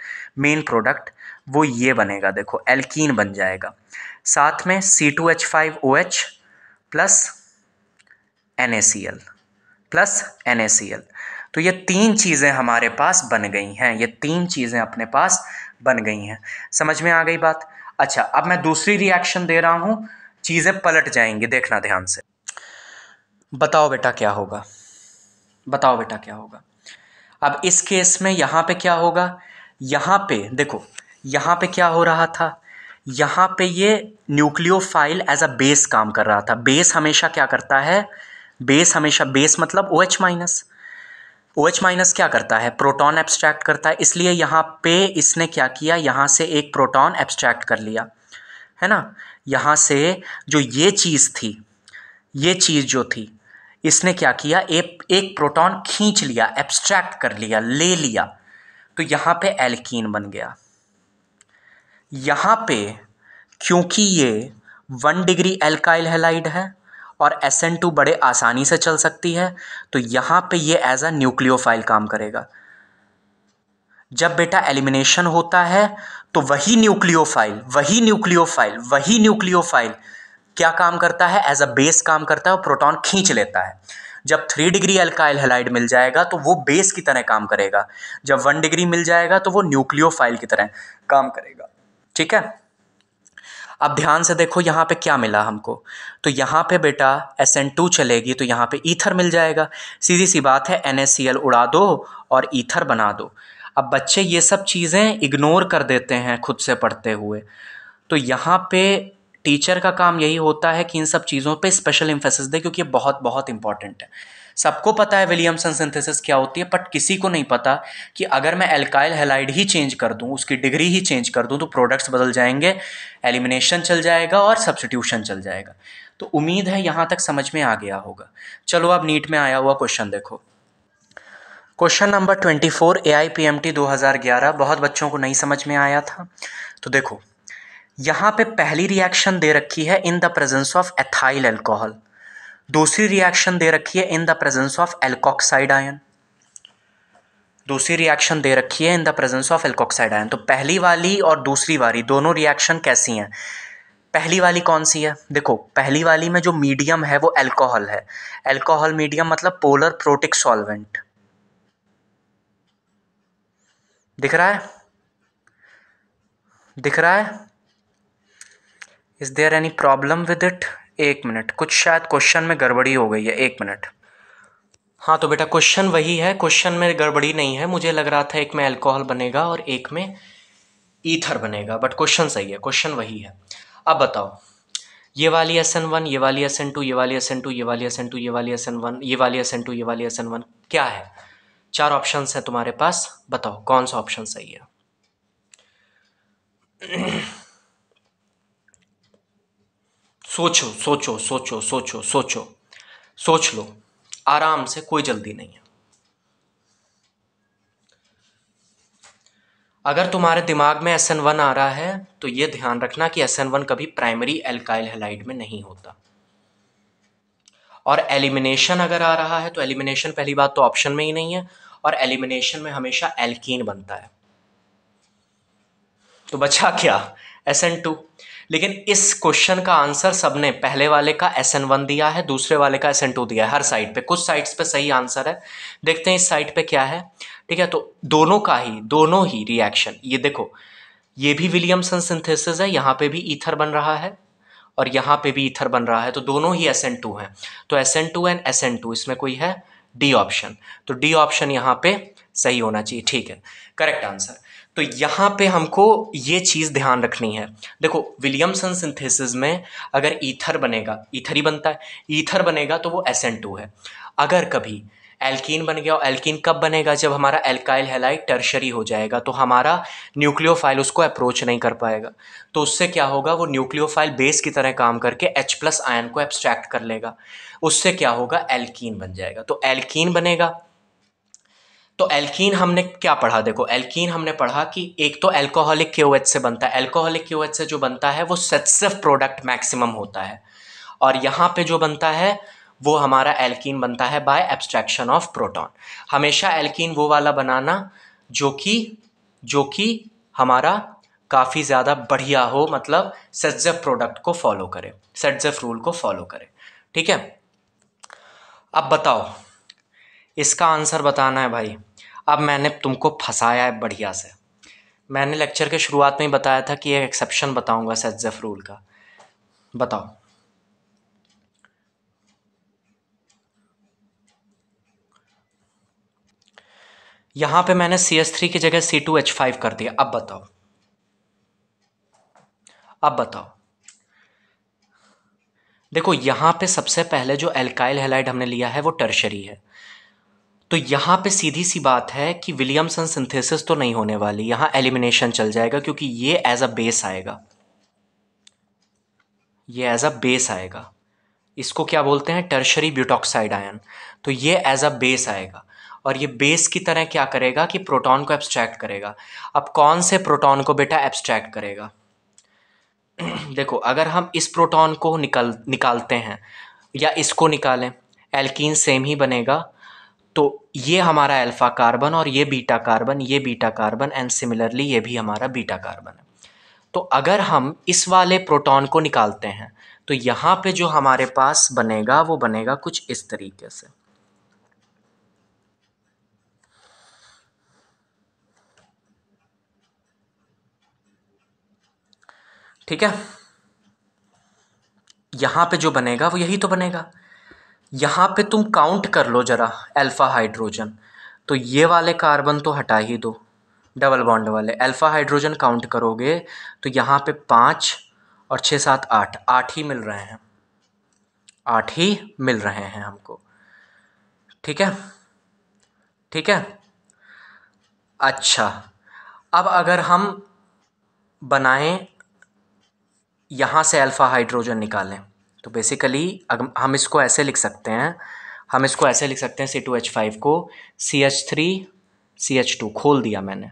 मेन प्रोडक्ट वो ये बनेगा देखो एल्कीन बन जाएगा साथ में C two H five O H plus N A C L plus N A C L तो ये तीन चीज़ें हमारे पास बन गई हैं ये तीन चीज़ें अपने पास बन गई हैं समझ में आ गई बात अच्छा अब मैं दूसरी रिएक्शन दे रहा हूँ चीज़ें पलट जाएंगी देखना ध्यान से बताओ बेटा क्या होगा बताओ बेटा क्या होगा अब इस केस में यहाँ पे क्या होगा यहाँ पे देखो यहाँ पे क्या हो रहा था यहाँ पे ये न्यूक्लियोफाइल एज अ बेस काम कर रहा था बेस हमेशा क्या करता है बेस हमेशा बेस मतलब O H minus O H minus क्या करता है प्रोटॉन एब्स्ट्रैक्ट करता है इसलिए यहाँ पे इसने क्या किया यहाँ से एक प्रोटॉन एब्स्ट्रैक्ट कर लिया है ना यहाँ से जो ये चीज़ थी ये चीज़ जो थी इसने क्या किया ए, एक प्रोटॉन खींच लिया एब्स्ट्रैक्ट कर लिया ले लिया तो यहाँ पे एल्कीन बन गया यहाँ पे क्योंकि ये वन डिग्री एल्काइल हेलाइड है और एस एन टू बड़े आसानी से चल सकती है तो यहाँ पे ये एज अ न्यूक्लियोफाइल काम करेगा जब बेटा एलिमिनेशन होता है तो वही न्यूक्लियोफाइल वही न्यूक्लियोफाइल वही न्यूक्लियोफाइल क्या काम करता है एज अ बेस काम करता है और प्रोटॉन खींच लेता है जब थ्री डिग्री अल्काइल हेलाइड मिल जाएगा तो वो बेस की तरह काम करेगा जब वन डिग्री मिल जाएगा तो वो न्यूक्लियोफाइल की तरह काम करेगा ठीक है अब ध्यान से देखो यहाँ पे क्या मिला हमको तो यहाँ पे बेटा एस एन टू चलेगी तो यहाँ पे ईथर मिल जाएगा सीधी सी बात है एन एस सी एल उड़ा दो और ईथर बना दो अब बच्चे ये सब चीज़ें इग्नोर कर देते हैं खुद से पढ़ते हुए तो यहाँ पे टीचर का काम यही होता है कि इन सब चीज़ों पे स्पेशल इम्फेसिस दे क्योंकि ये बहुत बहुत इंपॉर्टेंट है सबको पता है विलियमसन सिंथेसिस क्या होती है बट किसी को नहीं पता कि अगर मैं एल्काइल हेलाइड ही चेंज कर दूं उसकी डिग्री ही चेंज कर दूं तो प्रोडक्ट्स बदल जाएंगे एलिमिनेशन चल जाएगा और सब्सटीट्यूशन चल जाएगा तो उम्मीद है यहाँ तक समझ में आ गया होगा चलो अब नीट में आया हुआ क्वेश्चन देखो question number twenty four A I P M T दो हज़ार ग्यारह बहुत बच्चों को नहीं समझ में आया था तो देखो यहाँ पे पहली रिएक्शन दे रखी है in the presence of ethyl alcohol दूसरी रिएक्शन दे रखी है in the presence of alkoxide ion दूसरी रिएक्शन दे रखी है in the presence of alkoxide ion तो पहली वाली और दूसरी वाली दोनों रिएक्शन कैसी हैं पहली वाली कौन सी है देखो पहली वाली में जो मीडियम है वो एल्कोहल है एल्कोहल मीडियम मतलब पोलर प्रोटिक सॉल्वेंट दिख रहा है दिख रहा है is there any problem with it एक मिनट कुछ शायद क्वेश्चन में गड़बड़ी हो गई है एक मिनट हाँ तो बेटा क्वेश्चन वही है क्वेश्चन में गड़बड़ी नहीं है मुझे लग रहा था एक में अल्कोहल बनेगा और एक में ईथर बनेगा बट क्वेश्चन सही है क्वेश्चन वही है अब बताओ ये वाली एस एन वन ये वाली एस एन टू ये वाली एस एन टू ये वाली एस एन टू ये वाली एस एन वन ये वाली एस एन टू ये वाली एस एन वन क्या है चार ऑप्शन है तुम्हारे पास बताओ कौन सा ऑप्शन सही है सोचो सोचो सोचो सोचो सोचो सोच लो आराम से कोई जल्दी नहीं है अगर तुम्हारे दिमाग में एस एन वन आ रहा है तो ये ध्यान रखना कि एस एन वन कभी प्राइमरी एल्काइल हेलाइड में नहीं होता और एलिमिनेशन अगर आ रहा है तो एलिमिनेशन पहली बात तो ऑप्शन में ही नहीं है और एलिमिनेशन में हमेशा एल्कीन बनता है तो बचा क्या एस एन टू लेकिन इस क्वेश्चन का आंसर सबने पहले वाले का एस एन वन दिया है दूसरे वाले का एस एन टू दिया है हर साइड पे कुछ साइड्स पे सही आंसर है देखते हैं इस साइड पे क्या है ठीक है तो दोनों का ही दोनों ही रिएक्शन ये देखो ये भी विलियमसन सिंथेसिस है यहाँ पे भी ईथर बन रहा है और यहाँ पे भी ईथर बन रहा है तो दोनों ही एस एन टू हैं तो S N two and S N two इसमें कोई है डी ऑप्शन तो डी ऑप्शन यहाँ पे सही होना चाहिए ठीक है करेक्ट आंसर तो यहाँ पे हमको ये चीज़ ध्यान रखनी है देखो विलियमसन सिंथेसिस में अगर ईथर बनेगा ईथर ही बनता है ईथर बनेगा तो वो एस टू है अगर कभी एल्कीन बन गया और एल्कीन कब बनेगा जब हमारा एल्काइल हेलाइट टर्शरी हो जाएगा तो हमारा न्यूक्लियोफाइल उसको अप्रोच नहीं कर पाएगा तो उससे क्या होगा वो न्यूक्लियोफाइल बेस की तरह काम करके एच प्लस आयन को एब्स्ट्रैक्ट कर लेगा उससे क्या होगा एल्कीन बन जाएगा तो एल्कीन बनेगा तो एल्कीन हमने क्या पढ़ा देखो एल्कीन हमने पढ़ा कि एक तो एल्कोहलिक के से बनता है एल्कोहलिक के से जो बनता है वो सेटसिव प्रोडक्ट मैक्सिमम होता है और यहाँ पे जो बनता है वो हमारा एल्कीन बनता है बाय एब्स्ट्रैक्शन ऑफ प्रोटॉन हमेशा एल्कीन वो वाला बनाना जो कि जो कि हमारा काफ़ी ज़्यादा बढ़िया हो मतलब सेटजिव प्रोडक्ट को फॉलो करे सेटजिव रूल को फॉलो करे ठीक है अब बताओ इसका आंसर बताना है भाई अब मैंने तुमको फंसाया है बढ़िया से मैंने लेक्चर के शुरुआत में ही बताया था कि एक एक्सेप्शन बताऊंगा जफ़र रूल का बताओ यहाँ पे मैंने सी एस थ्री की जगह सी टू एच फाइव कर दिया अब बताओ अब बताओ देखो यहाँ पे सबसे पहले जो एल्काइल हेलाइड हमने लिया है वो टर्शरी है तो यहाँ पे सीधी सी बात है कि विलियमसन सिंथेसिस तो नहीं होने वाली यहाँ एलिमिनेशन चल जाएगा क्योंकि ये एज अ बेस आएगा ये एज अ बेस आएगा इसको क्या बोलते हैं टर्शरी ब्यूटॉक्साइड आयन तो ये एज अ बेस आएगा और ये बेस की तरह क्या करेगा कि प्रोटॉन को एब्स्ट्रैक्ट करेगा अब कौन से प्रोटॉन को बेटा एब्स्ट्रैक्ट करेगा देखो अगर हम इस प्रोटॉन को निकल निकालते हैं या इसको निकालें एल्कीन सेम ही बनेगा तो ये हमारा अल्फ़ा कार्बन और ये बीटा कार्बन ये बीटा कार्बन एंड सिमिलरली ये भी हमारा बीटा कार्बन है तो अगर हम इस वाले प्रोटॉन को निकालते हैं तो यहाँ पे जो हमारे पास बनेगा वो बनेगा कुछ इस तरीके से ठीक है यहाँ पे जो बनेगा वो यही तो बनेगा यहाँ पे तुम काउंट कर लो ज़रा अल्फ़ा हाइड्रोजन तो ये वाले कार्बन तो हटा ही दो डबल बॉन्ड वाले अल्फ़ा हाइड्रोजन काउंट करोगे तो यहाँ पे पाँच और छः सात आठ आठ ही मिल रहे हैं आठ ही मिल रहे हैं हमको ठीक है ठीक है अच्छा अब अगर हम बनाएं यहाँ से अल्फ़ा हाइड्रोजन निकालें तो बेसिकली हम इसको ऐसे लिख सकते हैं हम इसको ऐसे लिख सकते हैं सी टू एच फाइव को C H three C H two खोल दिया मैंने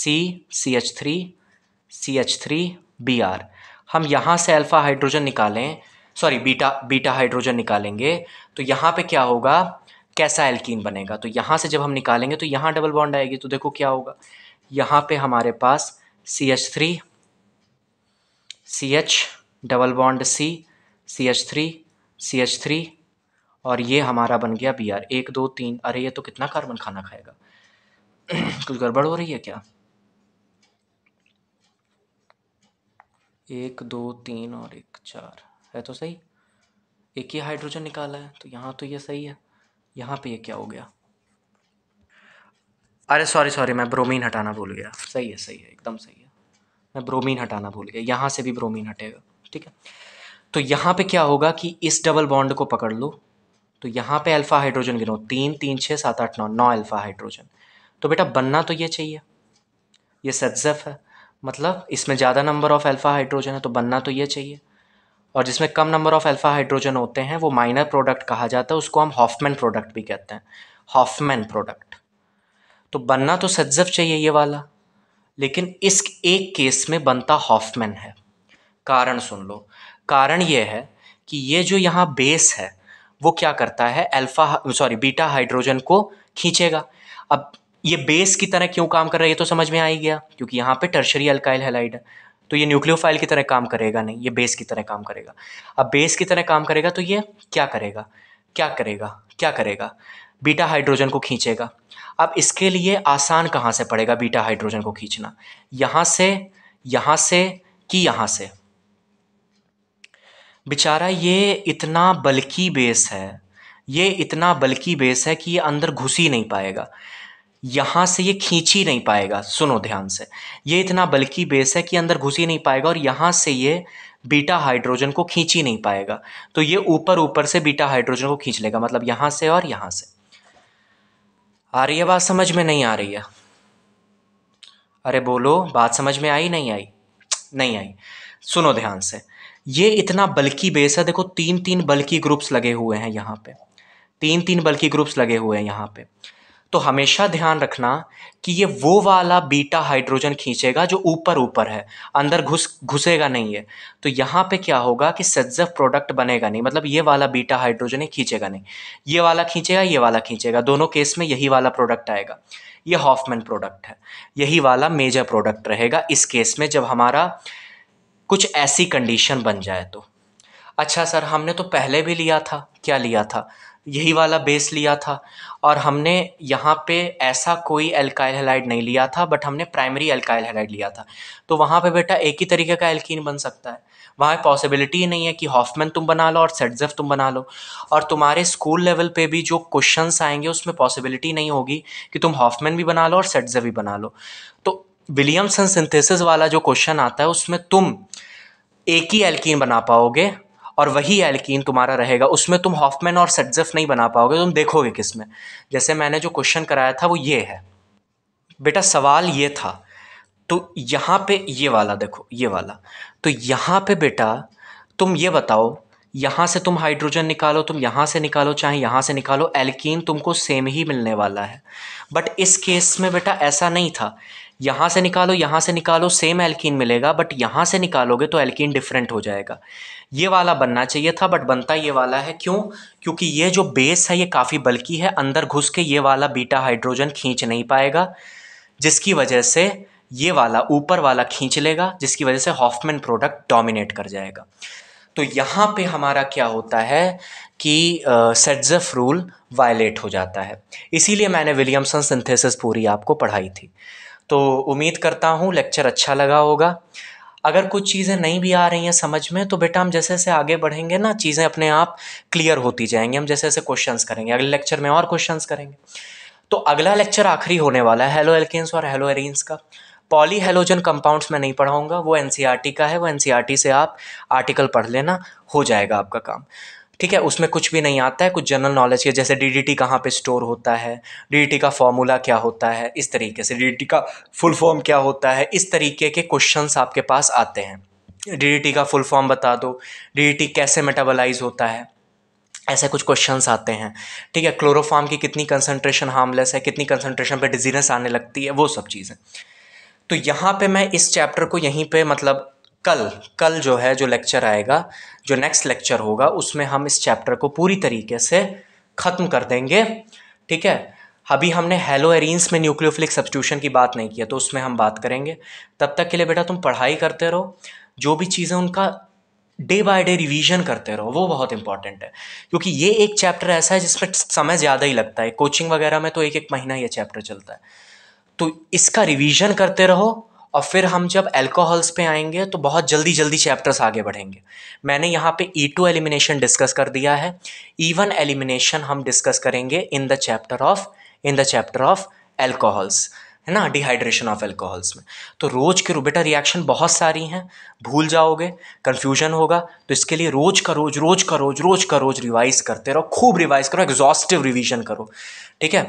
C C H three C H three B R हम यहाँ से अल्फ़ा हाइड्रोजन निकालें सॉरी बीटा बीटा हाइड्रोजन निकालेंगे तो यहाँ पे क्या होगा कैसा एल्कीन बनेगा तो यहाँ से जब हम निकालेंगे तो यहाँ डबल बॉन्ड आएगी तो देखो क्या होगा यहाँ पे हमारे पास C H three C H double bond C C H three C H three और ये हमारा बन गया बी आर एक दो तीन अरे ये तो कितना कार्बन खाना खाएगा कुछ गड़बड़ हो रही है क्या एक दो तीन और एक चार है तो सही एक ही हाइड्रोजन निकाला है तो यहाँ तो ये सही है यहाँ पे ये क्या हो गया अरे सॉरी सॉरी मैं ब्रोमीन हटाना भूल गया सही है सही है एकदम सही है मैं ब्रोमीन हटाना भूल गया यहाँ से भी ब्रोमीन हटेगा ठीक है तो यहाँ पे क्या होगा कि इस डबल बॉन्ड को पकड़ लो तो यहाँ पे अल्फ़ा हाइड्रोजन गिनो तीन तीन छः सात आठ नौ नौ अल्फ़ा हाइड्रोजन तो बेटा बनना तो ये चाहिए ये सब्जेफ है मतलब इसमें ज़्यादा नंबर ऑफ़ अल्फ़ा हाइड्रोजन है तो बनना तो ये चाहिए और जिसमें कम नंबर ऑफ़ अल्फ़ा हाइड्रोजन होते हैं वो माइनर प्रोडक्ट कहा जाता है उसको हम हॉफमैन प्रोडक्ट भी कहते हैं हॉफमैन प्रोडक्ट तो बनना तो सज्जफ चाहिए ये वाला लेकिन इस एक केस में बनता हॉफमैन है कारण सुन लो कारण ये है कि ये जो यहाँ बेस है वो क्या करता है अल्फ़ा सॉरी बीटा हाइड्रोजन को खींचेगा अब ये बेस की तरह क्यों काम कर रहा है ये तो समझ में आ ही गया क्योंकि यहाँ पे टर्शरी अल्काइल हेलाइड है तो ये न्यूक्लियोफाइल की तरह काम करेगा नहीं ये बेस की तरह काम करेगा अब बेस की तरह काम करेगा तो ये क्या करेगा क्या करेगा क्या करेगा बीटा हाइड्रोजन को खींचेगा अब इसके लिए आसान कहाँ से पड़ेगा बीटा हाइड्रोजन को खींचना यहाँ से यहाँ से कि यहाँ से बेचारा ये इतना बल्कि बेस है ये इतना बल्कि बेस है कि ये अंदर घुस ही नहीं पाएगा यहाँ से ये खींच ही नहीं पाएगा सुनो ध्यान से ये इतना बल्कि बेस है कि अंदर घुस ही नहीं पाएगा और यहाँ से ये बीटा हाइड्रोजन को खींच ही नहीं पाएगा तो ये ऊपर ऊपर से बीटा हाइड्रोजन को खींच लेगा मतलब यहाँ से और यहाँ से आ रही है बात समझ में नहीं आ रही है अरे बोलो बात समझ में आई नहीं आई नहीं आई सुनो ध्यान से ये इतना बल्कि बेस है देखो तीन तीन बल्कि ग्रुप्स लगे हुए हैं यहाँ पे तीन तीन बल्कि ग्रुप्स लगे हुए हैं यहाँ पे तो हमेशा ध्यान रखना कि ये वो वाला बीटा हाइड्रोजन खींचेगा जो ऊपर ऊपर है अंदर घुस घुसेगा नहीं है तो यहाँ पे क्या होगा कि सज्जफ प्रोडक्ट बनेगा नहीं मतलब ये वाला बीटा हाइड्रोजन ही खींचेगा नहीं ये वाला खींचेगा ये वाला खींचेगा दोनों केस में यही वाला प्रोडक्ट आएगा ये हॉफमैन प्रोडक्ट है यही वाला मेजर प्रोडक्ट रहेगा इस केस में जब हमारा कुछ ऐसी कंडीशन बन जाए तो अच्छा सर हमने तो पहले भी लिया था क्या लिया था यही वाला बेस लिया था और हमने यहाँ पे ऐसा कोई एल्काइल हेलाइड नहीं लिया था बट हमने प्राइमरी एल्काइल हेलाइड लिया था तो वहाँ पे बेटा एक ही तरीके का एल्कीन बन सकता है वहाँ पॉसिबिलिटी ही नहीं है कि हॉफमैन तुम बना लो और सेटजेफ तुम बना लो और तुम्हारे स्कूल लेवल पे भी जो क्वेश्चंस आएंगे उसमें पॉसिबिलिटी नहीं होगी कि तुम हॉफमैन भी बना लो और सेटजेफ भी बना लो तो विलियमसन सिंथेसिस वाला जो क्वेश्चन आता है उसमें तुम एक ही एल्कीन बना पाओगे और वही एल्कीन तुम्हारा रहेगा उसमें तुम हॉफमैन और सेटजफ नहीं बना पाओगे तुम देखोगे किस में जैसे मैंने जो क्वेश्चन कराया था वो ये है बेटा सवाल ये था तो यहाँ पे ये वाला देखो ये वाला तो यहाँ पे बेटा तुम ये बताओ यहाँ से तुम हाइड्रोजन निकालो तुम यहाँ से निकालो चाहे यहाँ से निकालो एल्कीन तुमको सेम ही मिलने वाला है बट इस केस में बेटा ऐसा नहीं था यहाँ से निकालो यहाँ से निकालो सेम एल्कीन मिलेगा बट यहाँ से निकालोगे तो एल्कीन डिफरेंट हो जाएगा ये वाला बनना चाहिए था बट बनता ये वाला है क्यों क्योंकि ये जो बेस है ये काफ़ी बल्कि है अंदर घुस के ये वाला बीटा हाइड्रोजन खींच नहीं पाएगा जिसकी वजह से ये वाला ऊपर वाला खींच लेगा जिसकी वजह से हॉफमैन प्रोडक्ट डोमिनेट कर जाएगा तो यहाँ पे हमारा क्या होता है कि सेट्जफ रूल वायलेट हो जाता है इसीलिए मैंने विलियमसन सिंथेसिस पूरी आपको पढ़ाई थी तो उम्मीद करता हूँ लेक्चर अच्छा लगा होगा अगर कुछ चीज़ें नहीं भी आ रही हैं समझ में तो बेटा हम जैसे जैसे आगे बढ़ेंगे ना चीज़ें अपने आप क्लियर होती जाएंगी हम जैसे जैसे क्वेश्चंस करेंगे अगले लेक्चर में और क्वेश्चंस करेंगे तो अगला लेक्चर आखिरी होने वाला है हेलो एल्केन्स और हेलो एरीन्स का पॉली हेलोजन कंपाउंड्स में नहीं पढ़ाऊँगा वो एन e का है वो एन e से आप आर्टिकल पढ़ लेना हो जाएगा आपका काम ठीक है उसमें कुछ भी नहीं आता है कुछ जनरल नॉलेज के जैसे डी डी टी कहाँ पर स्टोर होता है डी डी टी का फॉर्मूला क्या होता है इस तरीके से डी डी टी का फुल फॉर्म क्या होता है इस तरीके के क्वेश्चन आपके पास आते हैं डी डी टी का फुल फॉर्म बता दो डी टी कैसे मेटाबोलाइज होता है ऐसे कुछ क्वेश्चंस आते हैं ठीक है क्लोरोफार्म की कितनी कंसंट्रेशन हार्मलेस है कितनी कंसंट्रेशन पे डिजीनेस आने लगती है वो सब चीज़ें तो यहाँ पे मैं इस चैप्टर को यहीं पे मतलब कल कल जो है जो लेक्चर आएगा जो नेक्स्ट लेक्चर होगा उसमें हम इस चैप्टर को पूरी तरीके से ख़त्म कर देंगे ठीक है अभी हमने हेलो एरिन्स में न्यूक्लियोफिलिक सब्सटीट्यूशन की बात नहीं किया तो उसमें हम बात करेंगे तब तक के लिए बेटा तुम पढ़ाई करते रहो जो भी चीज़ें उनका डे बाय डे रिवीजन करते रहो वो बहुत इंपॉर्टेंट है क्योंकि ये एक चैप्टर ऐसा है जिसमें समय ज़्यादा ही लगता है कोचिंग वगैरह में तो एक एक महीना ये चैप्टर चलता है तो इसका रिवीजन करते रहो और फिर हम जब एल्कोहल्स पे आएंगे तो बहुत जल्दी जल्दी चैप्टर्स आगे बढ़ेंगे मैंने यहाँ पे ई टू एलिमिनेशन डिस्कस कर दिया है ईवन वन एलिमिनेशन हम डिस्कस करेंगे in the chapter of in the chapter of alcohols है ना डिहाइड्रेशन ऑफ एल्कोहल्स में तो रोज़ के बेटा रिएक्शन बहुत सारी हैं भूल जाओगे कन्फ्यूजन होगा तो इसके लिए रोज़ का रोज़ रोज़ का रोज़ रोज़ का रोज़ रिवाइज़ करते रहो खूब रिवाइज़ करो एग्जॉस्टिव रिविजन करो ठीक है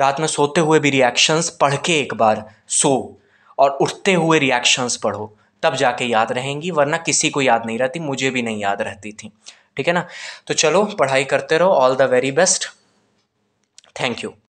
रात में सोते हुए भी रिएक्शंस पढ़ के एक बार सो और उठते हुए रिएक्शंस पढ़ो तब जाके याद रहेंगी वरना किसी को याद नहीं रहती मुझे भी नहीं याद रहती थी ठीक है ना तो चलो पढ़ाई करते रहो all the very best thank you